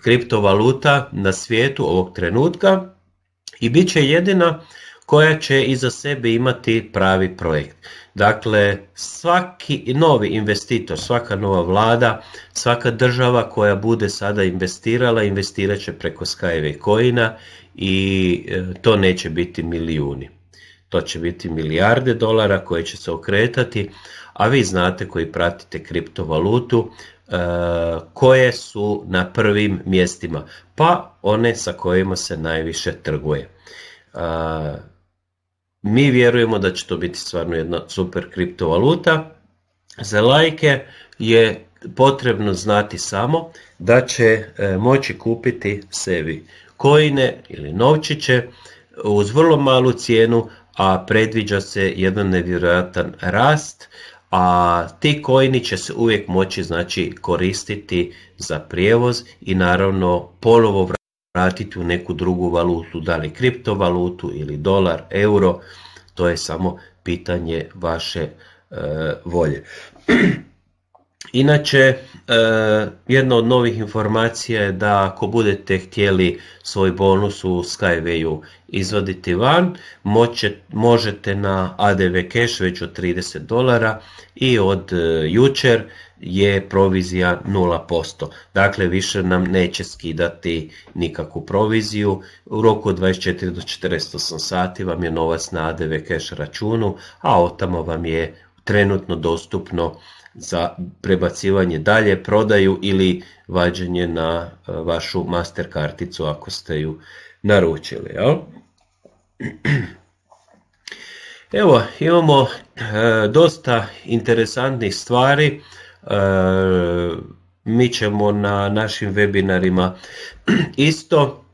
kriptovaluta na svijetu ovog trenutka i bit će jedina koja će iza sebe imati pravi projekt. Dakle, svaki novi investitor, svaka nova vlada, svaka država koja bude sada investirala, investirat će preko Skyway Coina i e, to neće biti milijuni. To će biti milijarde dolara koje će se okretati, a vi znate koji pratite kriptovalutu E, koje su na prvim mjestima, pa one sa kojima se najviše trguje. E, mi vjerujemo da će to biti stvarno jedna super kriptovaluta. Za lajke je potrebno znati samo da će e, moći kupiti sebi kojine ili novčiće uz vrlo malu cijenu, a predviđa se jedan nevjerojatan rast, a ti kojni će se uvijek moći znači koristiti za prijevoz i naravno ponovo vratiti u neku drugu valutu, da li kriptovalutu ili dolar, euro, to je samo pitanje vaše e, volje. Inače, e, jedna od novih informacija je da ako budete htjeli svoj bonus u Skywayu izvaditi van, možete na ADV cash već od 30 dolara i od e, jučer je provizija 0%. Dakle, više nam neće skidati nikakvu proviziju. U roku od 24 do 48 sati vam je novac na ADV cash računu, a otamo vam je trenutno dostupno za prebacivanje dalje, prodaju ili vađenje na e, vašu master karticu ako ste ju naručili. Evo, imamo e, dosta interesantnih stvari. E, mi ćemo na našim webinarima isto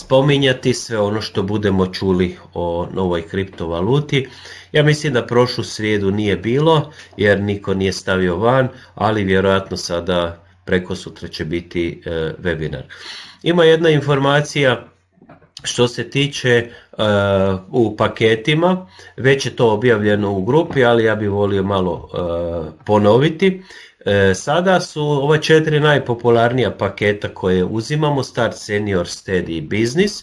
spominjati sve ono što budemo čuli o novoj kriptovaluti. Ja mislim da prošlu srijedu nije bilo jer niko nije stavio van, ali vjerojatno sada preko sutra će biti e, webinar. Ima jedna informacija što se tiče e, u paketima, već je to objavljeno u grupi, ali ja bih volio malo e, ponoviti. E, sada su ova četiri najpopularnija paketa koje uzimamo, Start, Senior, Steady i Business,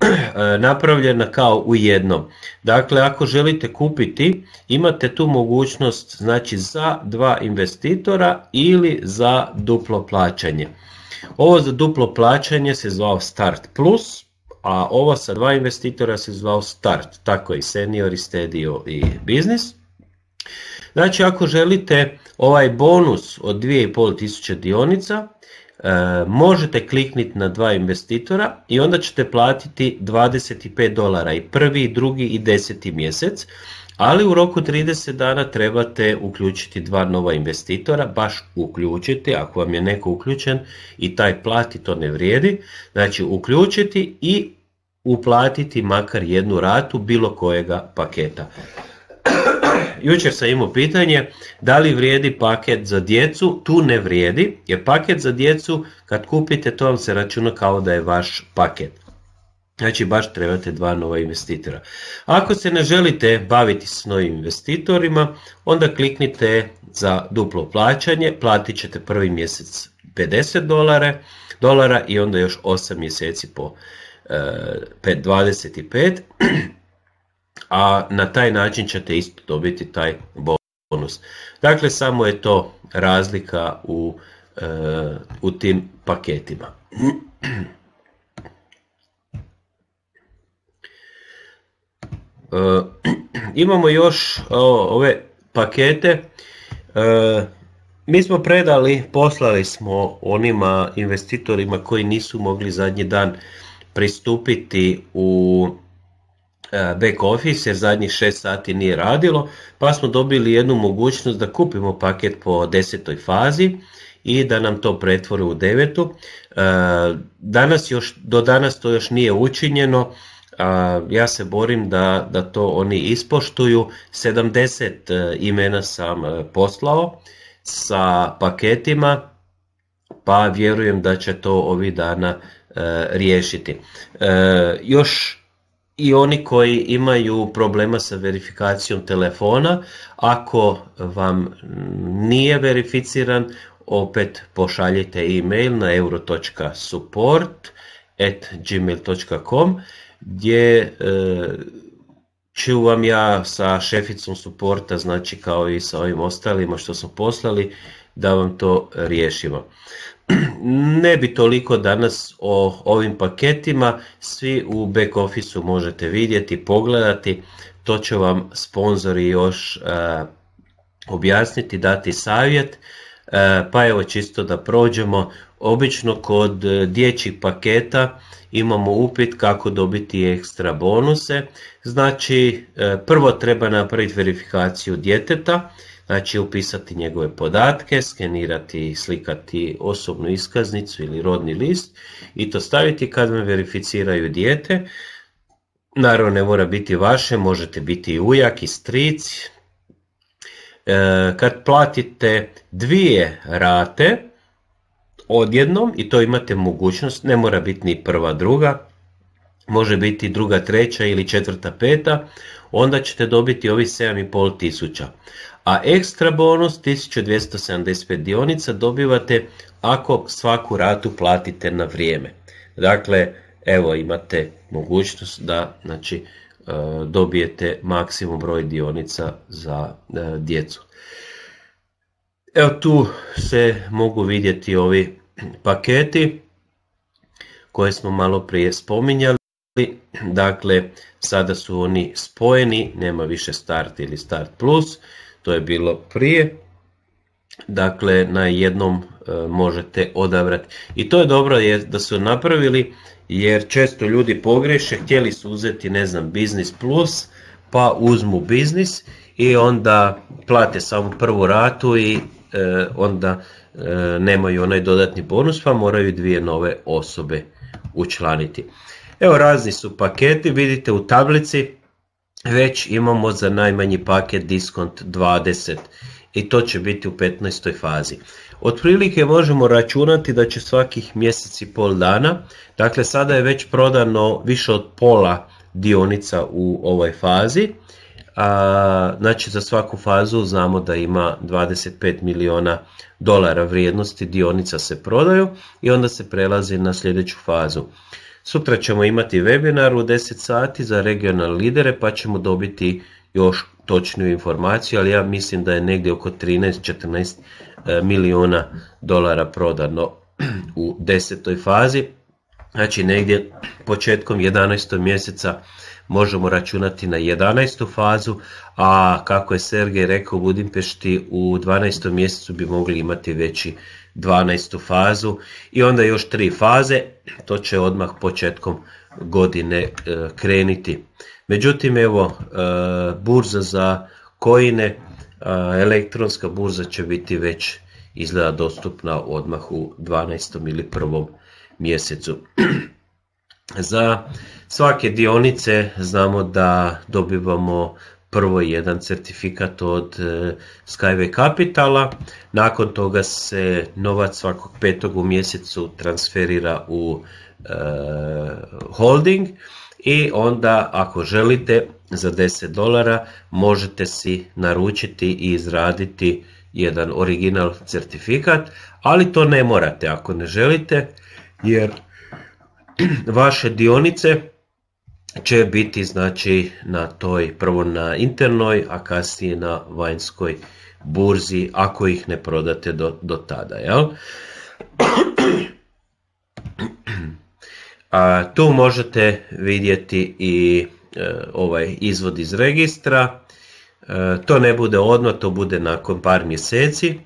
e, napravljena kao u jednom. Dakle, ako želite kupiti, imate tu mogućnost znači, za dva investitora ili za duplo plaćanje. Ovo za duplo plaćanje se zvao Start Plus, a ovo sa dva investitora se zvao Start, tako i Senior, i Steady i Business. Znači, ako želite Ovaj bonus od 2500 dionica e, možete kliknuti na dva investitora i onda ćete platiti 25 dolara i prvi, drugi i deseti mjesec, ali u roku 30 dana trebate uključiti dva nova investitora, baš uključiti, ako vam je neko uključen i taj plati, to ne vrijedi, znači uključiti i uplatiti makar jednu ratu bilo kojega paketa. jučer sam imao pitanje da li vrijedi paket za djecu, tu ne vrijedi jer paket za djecu kad kupite to vam se računa kao da je vaš paket. Znači baš trebate dva nova investitora. Ako se ne želite baviti s novim investitorima, onda kliknite za duplo plaćanje, platit ćete prvi mjesec 50 dolara, dolara i onda još 8 mjeseci po 25 eh, a na taj način ćete isto dobiti taj bonus. Dakle, samo je to razlika u, e, u tim paketima. E, imamo još ove pakete. E, mi smo predali, poslali smo onima investitorima koji nisu mogli zadnji dan pristupiti u E, back office jer zadnjih 6 sati nije radilo, pa smo dobili jednu mogućnost da kupimo paket po desetoj fazi i da nam to pretvore u devetu. E, danas još, do danas to još nije učinjeno, ja se borim da, da to oni ispoštuju. 70 e, imena sam poslao sa paketima, pa vjerujem da će to ovih dana riješiti. Još i oni koji imaju problema sa verifikacijom telefona, ako vam nije verificiran, opet pošaljite e-mail na euro.support.gmail.com gdje e, ću vam ja sa šeficom suporta, znači kao i sa ovim ostalima što smo poslali, da vam to riješimo. ne bi toliko danas o ovim paketima, svi u back officeu možete vidjeti, pogledati, to će vam sponzori još e, objasniti, dati savjet, e, pa evo čisto da prođemo, obično kod e, dječjih paketa imamo upit kako dobiti ekstra bonuse, znači prvo treba napraviti verifikaciju djeteta, Znači upisati njegove podatke, skenirati i slikati osobnu iskaznicu ili rodni list i to staviti kad vam verificiraju dijete. Naravno ne mora biti vaše, možete biti i ujak i stric. E, kad platite dvije rate odjednom i to imate mogućnost, ne mora biti ni prva druga, može biti druga treća ili četvrta peta, onda ćete dobiti ovi 7500 tisuća. A ekstra bonus 1275 dionica dobivate ako svaku ratu platite na vrijeme. Dakle, evo imate mogućnost da znači, e, dobijete maksimum broj dionica za e, djecu. Evo tu se mogu vidjeti ovi paketi koje smo malo prije spominjali. Dakle, sada su oni spojeni, nema više start ili start plus to je bilo prije. Dakle, na jednom e, možete odabrati. I to je dobro da su napravili, jer često ljudi pogreše, htjeli su uzeti, ne znam, biznis plus, pa uzmu biznis i onda plate samo prvu ratu i e, onda e, nemaju onaj dodatni bonus, pa moraju dvije nove osobe učlaniti. Evo razni su paketi, vidite u tablici već imamo za najmanji paket diskont 20 i to će biti u 15. fazi. Otprilike možemo računati da će svakih mjesec i pol dana, dakle sada je već prodano više od pola dionica u ovoj fazi, znači za svaku fazu znamo da ima 25 milijuna dolara vrijednosti dionica se prodaju i onda se prelazi na sljedeću fazu. Sutra ćemo imati webinar u 10 sati za regionalne lidere pa ćemo dobiti još točniju informaciju, ali ja mislim da je negdje oko 13-14 e, milijuna dolara prodano u desetoj fazi. Znači negdje početkom 11. mjeseca možemo računati na 11. fazu, a kako je Sergej rekao u Budimpešti u 12. mjesecu bi mogli imati veći 12. fazu i onda još tri faze, to će odmah početkom godine e, kreniti. Međutim, evo, e, burza za kojine, e, elektronska burza će biti već izgleda dostupna odmah u 12. ili 1. mjesecu. za svake dionice znamo da dobivamo prvo jedan certifikat od e, Skyway Capitala, nakon toga se novac svakog petog u mjesecu transferira u e, holding i onda ako želite za 10 dolara možete si naručiti i izraditi jedan original certifikat, ali to ne morate ako ne želite jer vaše dionice će biti znači na toj prvo na internoj, a kasnije na vanjskoj burzi ako ih ne prodate do, do tada. Jel? A, tu možete vidjeti i e, ovaj izvod iz registra. E, to ne bude odmah, to bude nakon par mjeseci,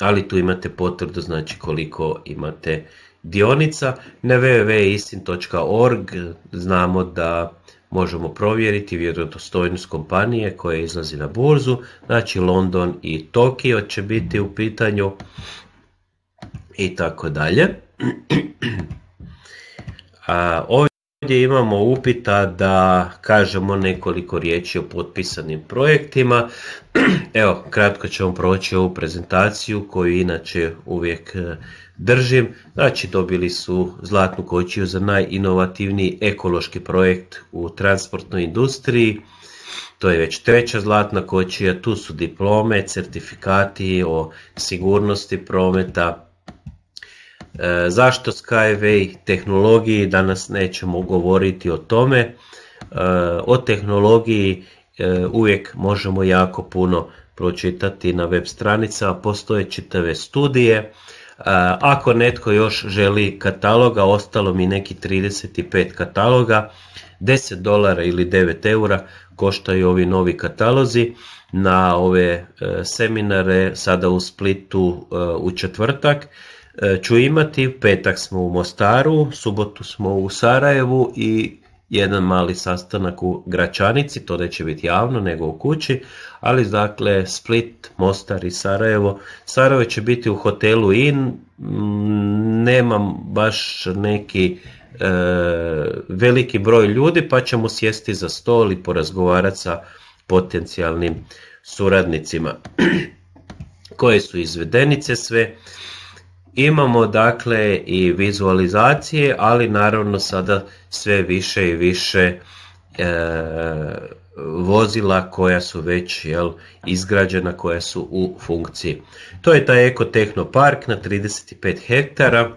ali tu imate potvrdu znači koliko imate dionica na www.istin.org znamo da možemo provjeriti vjerodostojnost kompanije koja izlazi na burzu, znači London i Tokio će biti u pitanju i tako dalje. A ovdje imamo upita da kažemo nekoliko riječi o potpisanim projektima. Evo, kratko ćemo proći ovu prezentaciju koju inače uvijek držim. Znači dobili su zlatnu kočiju za najinovativniji ekološki projekt u transportnoj industriji. To je već treća zlatna kočija, tu su diplome, certifikati o sigurnosti prometa. E, zašto Skyway tehnologiji, danas nećemo govoriti o tome. E, o tehnologiji e, uvijek možemo jako puno pročitati na web stranicama, postoje čitave studije. Ako netko još želi kataloga, ostalo mi neki 35 kataloga, 10 dolara ili 9 eura koštaju ovi novi katalozi na ove e, seminare sada u Splitu e, u četvrtak e, ću imati, petak smo u Mostaru, subotu smo u Sarajevu i jedan mali sastanak u Gračanici, to neće biti javno nego u kući, ali dakle Split, Mostar i Sarajevo. Sarajevo će biti u hotelu IN, mm, nemam baš neki e, veliki broj ljudi pa ćemo sjesti za stol i porazgovarati sa potencijalnim suradnicima koje su izvedenice sve Imamo dakle i vizualizacije, ali naravno sada sve više i više e, vozila koja su već jel, izgrađena, koja su u funkciji. To je taj park na 35 hektara.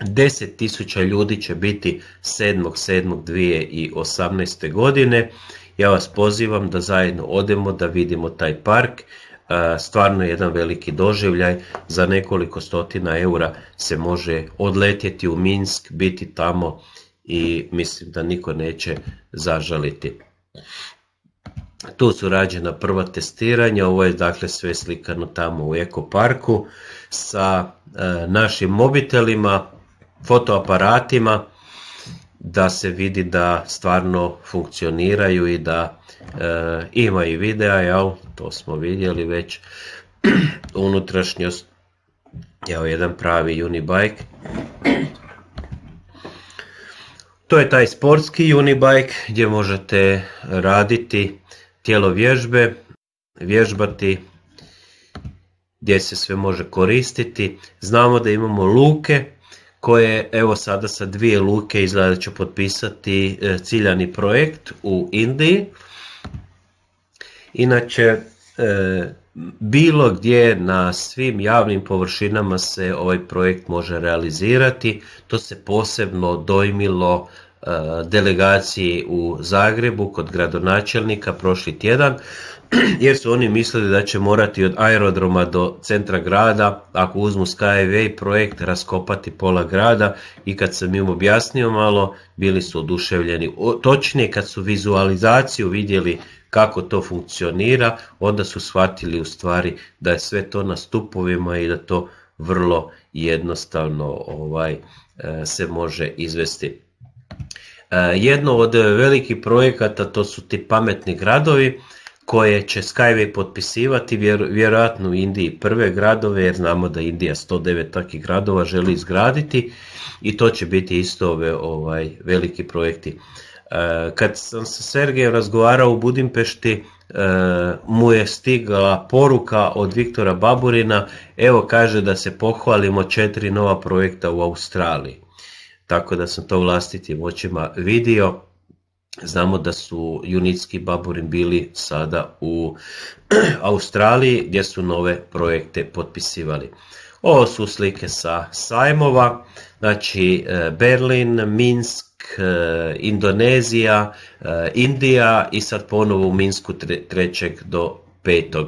10.000 ljudi će biti 7.7.2018. godine. Ja vas pozivam da zajedno odemo da vidimo taj park stvarno jedan veliki doživljaj, za nekoliko stotina eura se može odletjeti u Minsk, biti tamo i mislim da niko neće zažaliti. Tu su rađena prva testiranja, ovo je dakle sve slikano tamo u ekoparku sa e, našim mobitelima, fotoaparatima da se vidi da stvarno funkcioniraju i da E, ima i videa, jel, to smo vidjeli već, unutrašnjost, jedan pravi unibike. To je taj sportski unibike gdje možete raditi tijelo vježbe, vježbati gdje se sve može koristiti. Znamo da imamo luke koje evo sada sa dvije luke izgleda da će potpisati e, ciljani projekt u Indiji. Inače, e, bilo gdje na svim javnim površinama se ovaj projekt može realizirati. To se posebno dojmilo e, delegaciji u Zagrebu kod gradonačelnika prošli tjedan jer su oni mislili da će morati od aerodroma do centra grada ako uzmu Skyway projekt raskopati pola grada i kad sam im objasnio malo bili su oduševljeni. točnije kad su vizualizaciju vidjeli kako to funkcionira, onda su shvatili u stvari da je sve to na stupovima i da to vrlo jednostavno ovaj e, se može izvesti. E, jedno od velikih projekata to su ti pametni gradovi koje će Skyway potpisivati vjerojatno u Indiji prve gradove jer znamo da Indija 109 takih gradova želi izgraditi i to će biti isto ove ovaj veliki projekti. E, kad sam sa Sergejem razgovarao u Budimpešti, e, mu je stigla poruka od Viktora Baburina, evo kaže da se pohvalimo četiri nova projekta u Australiji. Tako da sam to vlastitim očima vidio. Znamo da su Junitski Baburin bili sada u Australiji gdje su nove projekte potpisivali. Ovo su slike sa sajmova, znači e, Berlin, Minsk, e, Indonezija, e, Indija i sad ponovo u Minsku 3. do 5.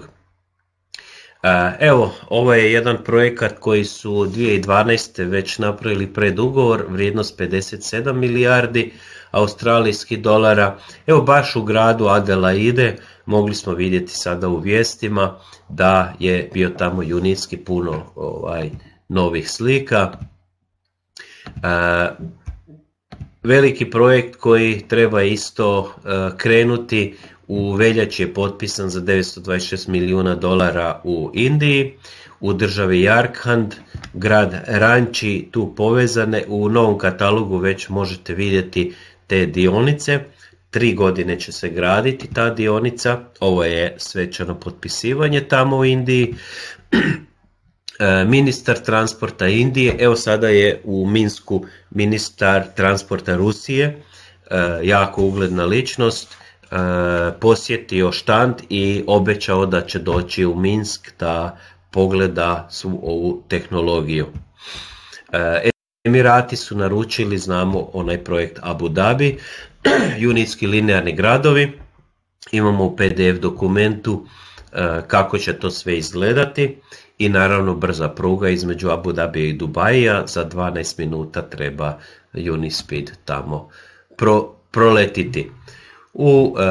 Evo, ovo je jedan projekat koji su 2012. već napravili predugovor, vrijednost 57 milijardi australijskih dolara. Evo baš u gradu Adelaide, mogli smo vidjeti sada u vijestima da je bio tamo junijski puno ovaj, novih slika. E, veliki projekt koji treba isto e, krenuti u veljači je potpisan za 926 milijuna dolara u Indiji, u državi Jarkhand, grad Ranči tu povezane, u novom katalogu već možete vidjeti te dionice. Tri godine će se graditi ta dionica, ovo je svečano potpisivanje tamo u Indiji. E, ministar transporta Indije, evo sada je u Minsku ministar transporta Rusije, e, jako ugledna ličnost, e, posjetio štand i obećao da će doći u Minsk da pogleda svu ovu tehnologiju. Emirati su naručili, znamo, onaj projekt Abu Dhabi, unitski linearni gradovi. Imamo u PDF dokumentu e, kako će to sve izgledati i naravno brza pruga između Abu Dhabi i dubaja za 12 minuta treba Unispeed tamo proletiti. U e,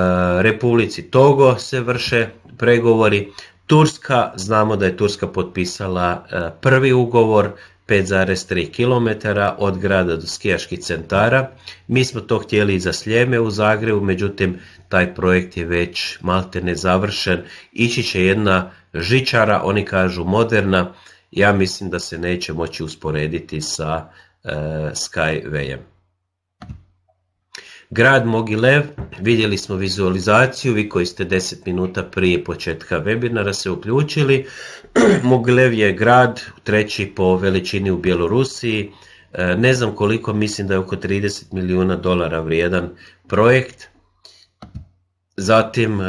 Republici Togo se vrše pregovori. Turska, znamo da je Turska potpisala e, prvi ugovor 5,3 km od grada do skijaških centara. Mi smo to htjeli i za Sljeme u Zagrebu, međutim taj projekt je već malte nezavršen. Ići će jedna žičara, oni kažu moderna, ja mislim da se neće moći usporediti sa e, Skywayem. Grad Mogilev, vidjeli smo vizualizaciju, vi koji ste 10 minuta prije početka webinara se uključili. Mogilev je grad treći po veličini u Bjelorusiji, e, ne znam koliko, mislim da je oko 30 milijuna dolara vrijedan projekt. Zatim e,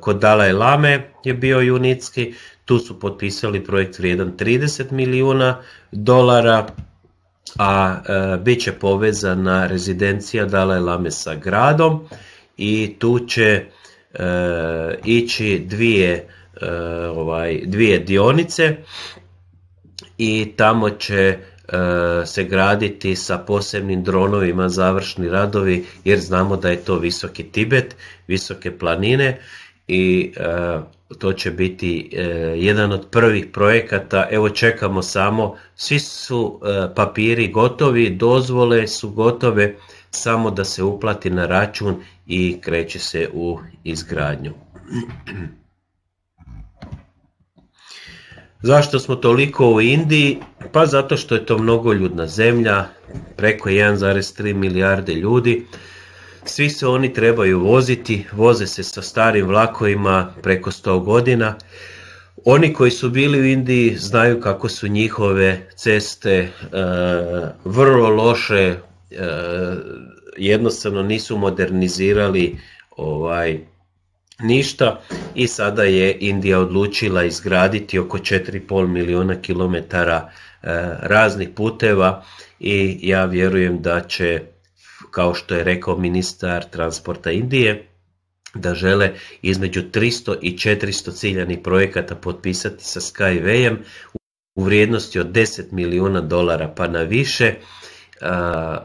kod Dalaj Lame je bio Junitski, tu su potpisali projekt vrijedan 30 milijuna dolara a e, bit će povezana rezidencija Dalaj Lame sa gradom i tu će e, ići dvije, e, ovaj, dvije dionice i tamo će e, se graditi sa posebnim dronovima završni radovi jer znamo da je to visoki Tibet, visoke planine i e, to će biti e, jedan od prvih projekata, evo čekamo samo, svi su e, papiri gotovi, dozvole su gotove, samo da se uplati na račun i kreće se u izgradnju. Zašto smo toliko u Indiji? Pa zato što je to mnogoljudna zemlja, preko 1,3 milijarde ljudi, svi se oni trebaju voziti, voze se sa starim vlakovima preko 100 godina. Oni koji su bili u Indiji znaju kako su njihove ceste e, vrlo loše, e, jednostavno nisu modernizirali ovaj ništa i sada je Indija odlučila izgraditi oko 4,5 milijuna kilometara e, raznih puteva i ja vjerujem da će kao što je rekao ministar transporta Indije, da žele između 300 i 400 ciljanih projekata potpisati sa Skywayem u vrijednosti od 10 milijuna dolara pa na više.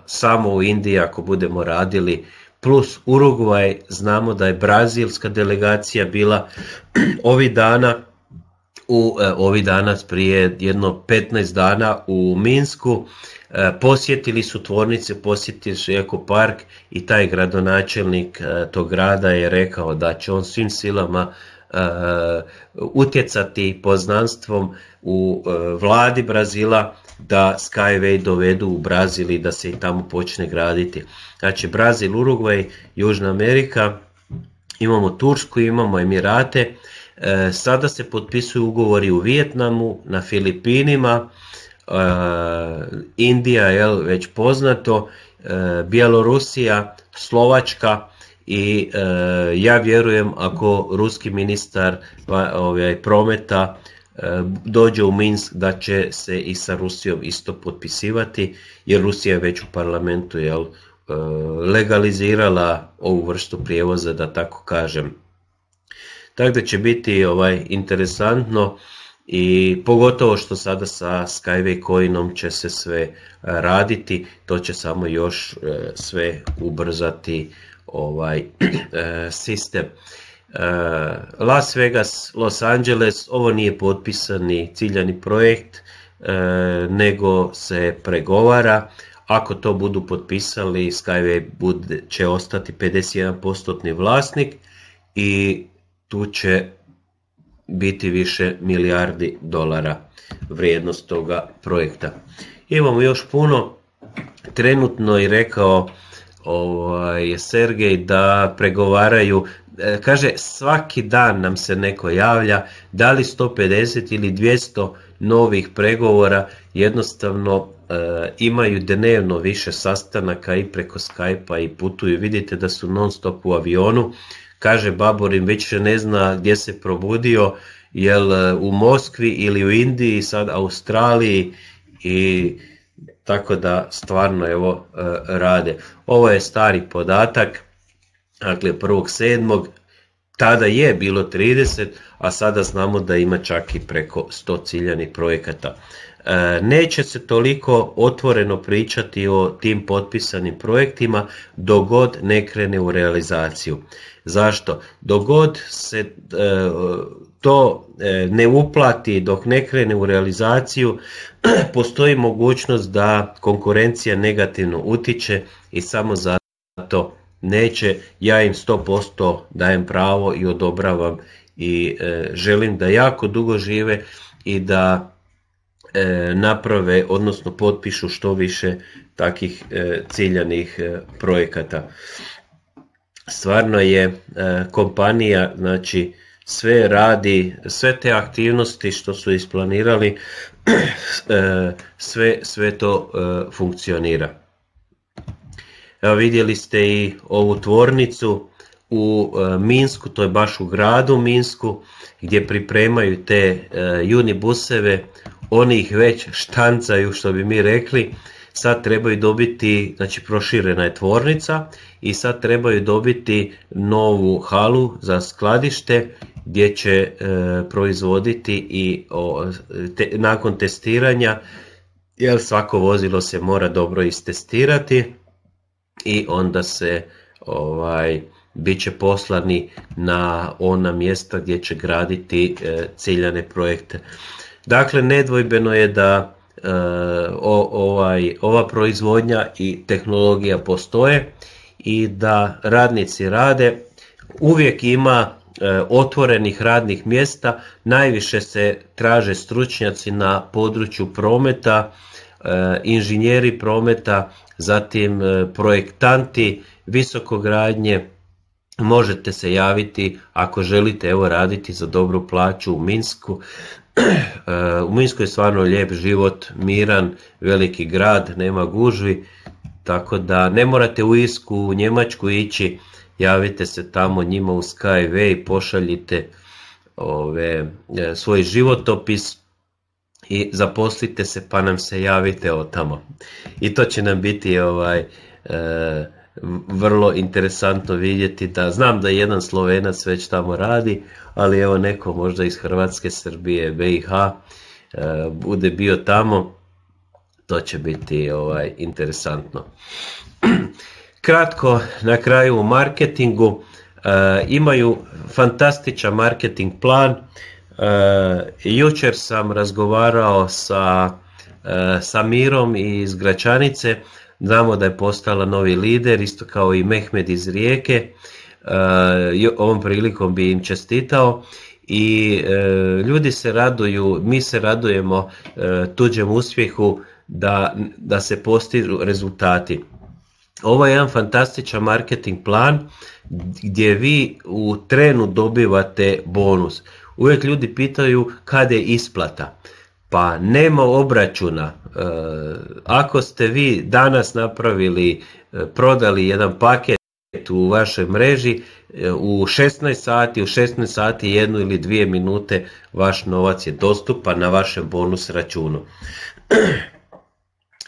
Samo u Indiji ako budemo radili plus Uruguay, znamo da je brazilska delegacija bila ovih dana u e, ovih dana prije jedno 15 dana u Minsku E, posjetili su tvornice, posjetili su Eko park i taj gradonačelnik e, tog grada je rekao da će on svim silama e, utjecati poznanstvom u vladi Brazila da Skyway dovedu u Brazil i da se i tamo počne graditi. Znači Brazil, Uruguay, Južna Amerika, imamo Tursku, imamo Emirate, sada se potpisuju ugovori u Vijetnamu, na Filipinima, Eh, Indija, jel, već poznato, eh, Bjelorusija, Slovačka i eh, ja vjerujem ako ruski ministar ovaj, prometa dođe u Minsk da će se i sa Rusijom isto potpisivati jer Rusija je već u parlamentu jel, legalizirala ovu vrstu prijevoza da tako kažem. Tako da će biti ovaj interesantno i pogotovo što sada sa Skyway Coinom će se sve e, raditi, to će samo još e, sve ubrzati ovaj e, sistem. Las Vegas, Los Angeles, ovo nije potpisani ciljani projekt, nego se pregovara. Ako to budu potpisali, Skyway će ostati 51% vlasnik i tu će biti više milijardi dolara vrijednost toga projekta. Imamo još puno, trenutno je rekao ovaj, Sergej da pregovaraju, e, kaže svaki dan nam se neko javlja, da li 150 ili 200 novih pregovora, jednostavno e, imaju dnevno više sastanaka i preko Skype-a i putuju, vidite da su non stop u avionu, kaže Baborin već ne zna gdje se probudio, jel e, u Moskvi ili u Indiji, sad Australiji i tako da stvarno evo e, rade. Ovo je stari podatak, dakle 1.7. tada je bilo 30, a sada znamo da ima čak i preko 100 ciljanih projekata. E, neće se toliko otvoreno pričati o tim potpisanim projektima dogod ne krene u realizaciju. Zašto? Dogod se e, to e, ne uplati, dok ne krene u realizaciju, postoji mogućnost da konkurencija negativno utiče i samo zato neće, ja im 100% dajem pravo i odobravam i e, želim da jako dugo žive i da naprave, odnosno potpišu što više takih ciljanih projekata stvarno je e, kompanija znači sve radi, sve te aktivnosti što su isplanirali, e, sve, sve to e, funkcionira. Evo vidjeli ste i ovu tvornicu u Minsku, to je baš u gradu Minsku, gdje pripremaju te junibuseve, oni ih već štancaju što bi mi rekli, sad trebaju dobiti, znači proširena je tvornica i sad trebaju dobiti novu halu za skladište gdje će e, proizvoditi i nakon testiranja, jer svako vozilo se mora dobro istestirati i onda se ovaj, bit će poslani na ona mjesta gdje će graditi e, ciljane projekte. Dakle, nedvojbeno je da E, o, ovaj, ova proizvodnja i tehnologija postoje i da radnici rade. Uvijek ima e, otvorenih radnih mjesta, najviše se traže stručnjaci na području prometa, e, inženjeri prometa, zatim projektanti visokogradnje, možete se javiti ako želite evo raditi za dobru plaću u Minsku Eh, u Minskoj je stvarno lijep život, miran, veliki grad, nema gužvi, tako da ne morate u Isku, u Njemačku ići, javite se tamo njima u Skyway pošaljite ove, eh, svoj životopis i zaposlite se pa nam se javite o tamo. I to će nam biti ovaj, eh, vrlo interesantno vidjeti da znam da jedan Slovenac već tamo radi, ali evo neko možda iz Hrvatske, Srbije, BiH e, bude bio tamo, to će biti ovaj interesantno. Kratko na kraju u marketingu e, imaju fantastičan marketing plan. E, jučer sam razgovarao sa Samirom iz Gračanice Znamo da je postala novi lider, isto kao i Mehmed iz Rijeke. E, ovom prilikom bi im čestitao i e, ljudi se raduju, mi se radujemo e, tuđem uspjehu da, da se postižu rezultati. Ovo je jedan fantastičan marketing plan gdje vi u trenu dobivate bonus. Uvijek ljudi pitaju kada je isplata. Pa nema obračuna. E, ako ste vi danas napravili, e, prodali jedan paket u vašoj mreži, e, u 16 sati, u 16 sati jednu ili dvije minute vaš novac je dostupan na vašem bonus računu.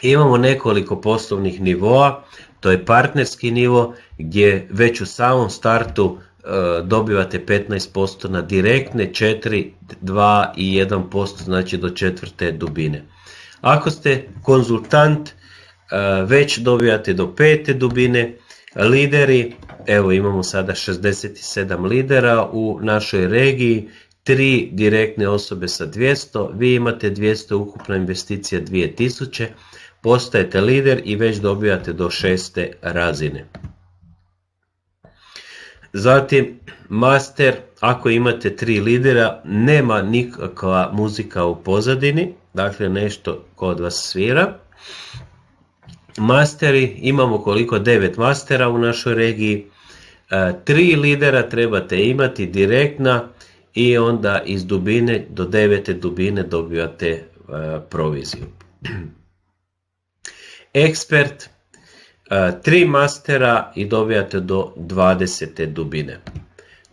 Imamo nekoliko poslovnih nivoa, to je partnerski nivo gdje već u samom startu E, dobivate 15% na direktne 4, 2 i 1% znači do četvrte dubine. Ako ste konzultant e, već dobijate do pete dubine, lideri, evo imamo sada 67 lidera u našoj regiji, tri direktne osobe sa 200, vi imate 200 ukupna investicija 2000, postajete lider i već dobijate do šeste razine. Zatim, master, ako imate tri lidera, nema nikakva muzika u pozadini, dakle nešto kod vas svira. Masteri, imamo koliko? Devet mastera u našoj regiji. E, tri lidera trebate imati direktna i onda iz dubine do devete dubine dobivate e, proviziju. Ekspert, E, tri mastera i dobijate do 20. dubine.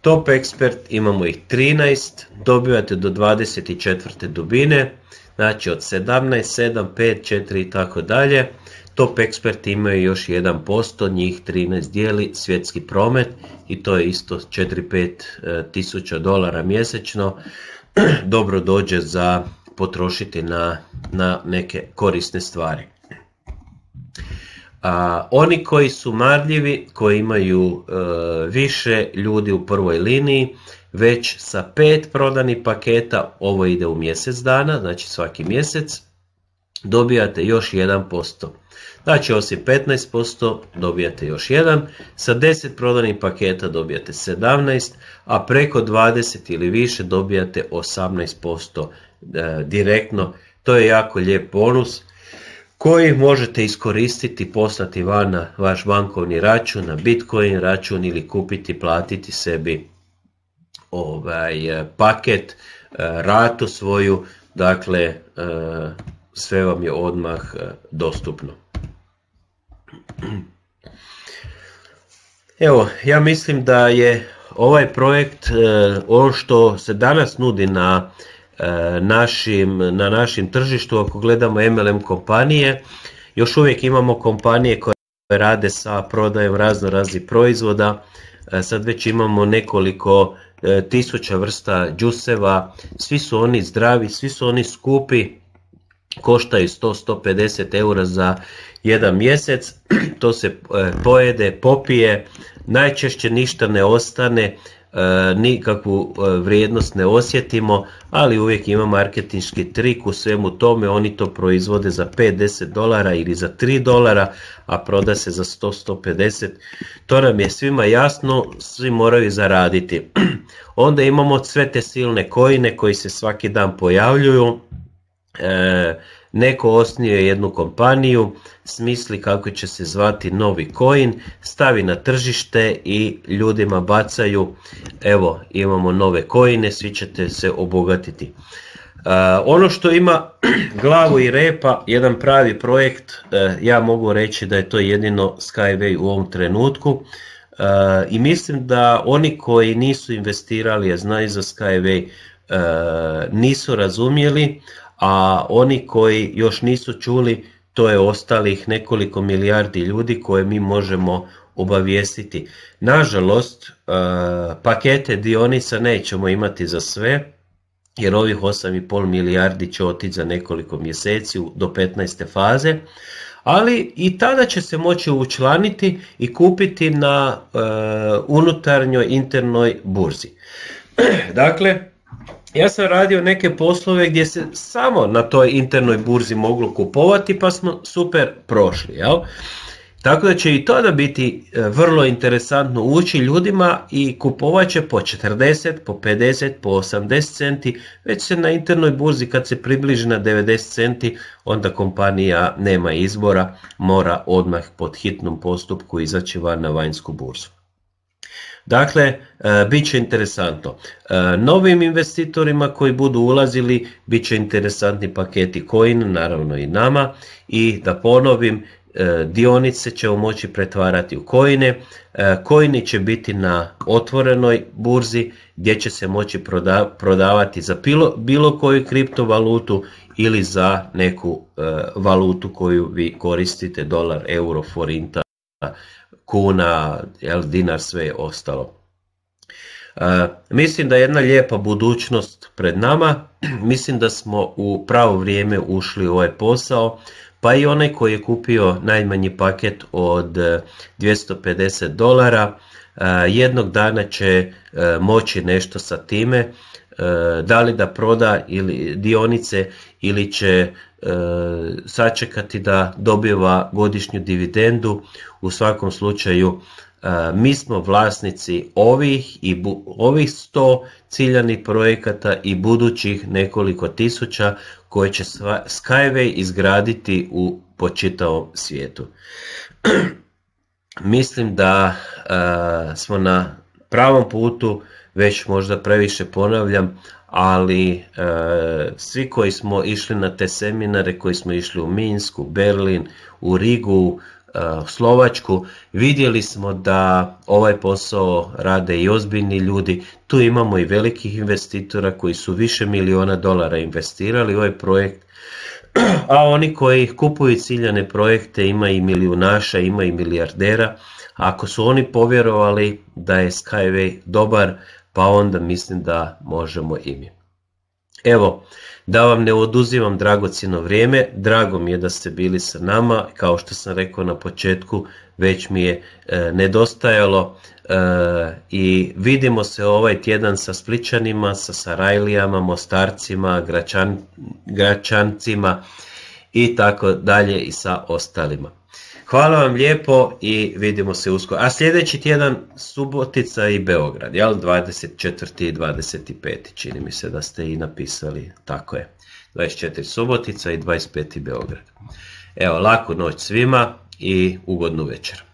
Top Expert imamo ih 13, dobijate do 24. dubine, znači od 17, 7, 5, 4 i tako dalje. Top Expert imaju još 1%, njih 13 dijeli svjetski promet i to je isto 4-5 e, tisuća dolara mjesečno. Dobro dođe za potrošiti na neke korisne stvari. A, oni koji su marljivi, koji imaju e, više ljudi u prvoj liniji, već sa pet prodanih paketa, ovo ide u mjesec dana, znači svaki mjesec, dobijate još 1%. Znači osim 15% dobijate još 1, sa 10 prodanih paketa dobijate 17, a preko 20 ili više dobijate 18% e, direktno. To je jako lijep bonus koji možete iskoristiti poslati van na vaš bankovni račun, na Bitcoin račun ili kupiti, platiti sebi ovaj e, paket, e, ratu svoju, dakle e, sve vam je odmah dostupno. Evo, ja mislim da je ovaj projekt, ono što se danas nudi na E, našim, na našim tržištu, ako gledamo MLM kompanije, još uvijek imamo kompanije koje rade sa prodajem razno raznih proizvoda, e, sad već imamo nekoliko e, tisuća vrsta džuseva, svi su oni zdravi, svi su oni skupi, koštaju 100-150 eura za jedan mjesec, to se pojede, popije, najčešće ništa ne ostane, E, nikakvu e, vrijednost ne osjetimo, ali uvijek ima marketinški trik u svemu tome, oni to proizvode za 5-10 dolara ili za 3 dolara, a proda se za 100-150, to nam je svima jasno, svi moraju zaraditi. Onda imamo sve te silne kojine koji se svaki dan pojavljuju, e, Neko osnije jednu kompaniju, smisli kako će se zvati novi coin, stavi na tržište i ljudima bacaju, evo imamo nove coine, svi ćete se obogatiti. Uh, ono što ima glavu i repa, jedan pravi projekt, uh, ja mogu reći da je to jedino Skyway u ovom trenutku uh, i mislim da oni koji nisu investirali, a znaju za Skyway, nisu razumjeli, a oni koji još nisu čuli, to je ostalih nekoliko milijardi ljudi koje mi možemo obavijestiti. Nažalost, e, pakete dionica nećemo imati za sve, jer ovih 8,5 milijardi će otići za nekoliko mjeseci do 15. faze, ali i tada će se moći učlaniti i kupiti na e, unutarnjoj internoj burzi. dakle, ja sam radio neke poslove gdje se samo na toj internoj burzi moglo kupovati pa smo super prošli. Jel? Tako da će i to da biti e, vrlo interesantno ući ljudima i kupovat će po 40, po 50, po 80 centi, već se na internoj burzi kad se približi na 90 centi, onda kompanija nema izbora, mora odmah pod hitnom postupku izaći van na vanjsku burzu. Dakle, e, bit će interesantno. E, novim investitorima koji budu ulazili, bit će interesantni paketi coin, naravno i nama. I da ponovim, e, dionice ćemo moći pretvarati u coine. coini će biti na otvorenoj burzi gdje će se moći prodavati za bilo, koju kriptovalutu ili za neku valutu koju vi koristite, dolar, euro, forinta kuna, jel, dinar, sve je ostalo. E, mislim da je jedna lijepa budućnost pred nama, mislim da smo u pravo vrijeme ušli u ovaj posao, pa i onaj koji je kupio najmanji paket od 250 e, dolara, e, jednog dana će moći nešto sa time, da li da proda ili dionice ili će E, sačekati da dobiva godišnju dividendu. U svakom slučaju e, mi smo vlasnici ovih i ovih 100 ciljanih projekata i budućih nekoliko tisuća koje će Skyway izgraditi u počitavom svijetu. Mislim da e, smo na pravom putu, već možda previše ponavljam, ali e, svi koji smo išli na te seminare, koji smo išli u Minsku, Berlin, u Rigu, e, Slovačku, vidjeli smo da ovaj posao rade i ozbiljni ljudi. Tu imamo i velikih investitora koji su više miliona dolara investirali u ovaj projekt, a oni koji kupuju ciljane projekte ima i milijunaša, ima i milijardera. Ako su oni povjerovali da je Skyway dobar, pa onda mislim da možemo i mi. Evo, da vam ne oduzivam dragocjeno vrijeme, drago mi je da ste bili sa nama, kao što sam rekao na početku, već mi je e, nedostajalo e, i vidimo se ovaj tjedan sa Spličanima, sa Sarajlijama, Mostarcima, Gračan, Gračancima i tako dalje i sa ostalima. Hvala vam lijepo i vidimo se uskoro. A sljedeći tjedan Subotica i Beograd, jel? 24. i 25. čini mi se da ste i napisali, tako je. 24. Subotica i 25. Beograd. Evo, laku noć svima i ugodnu večer.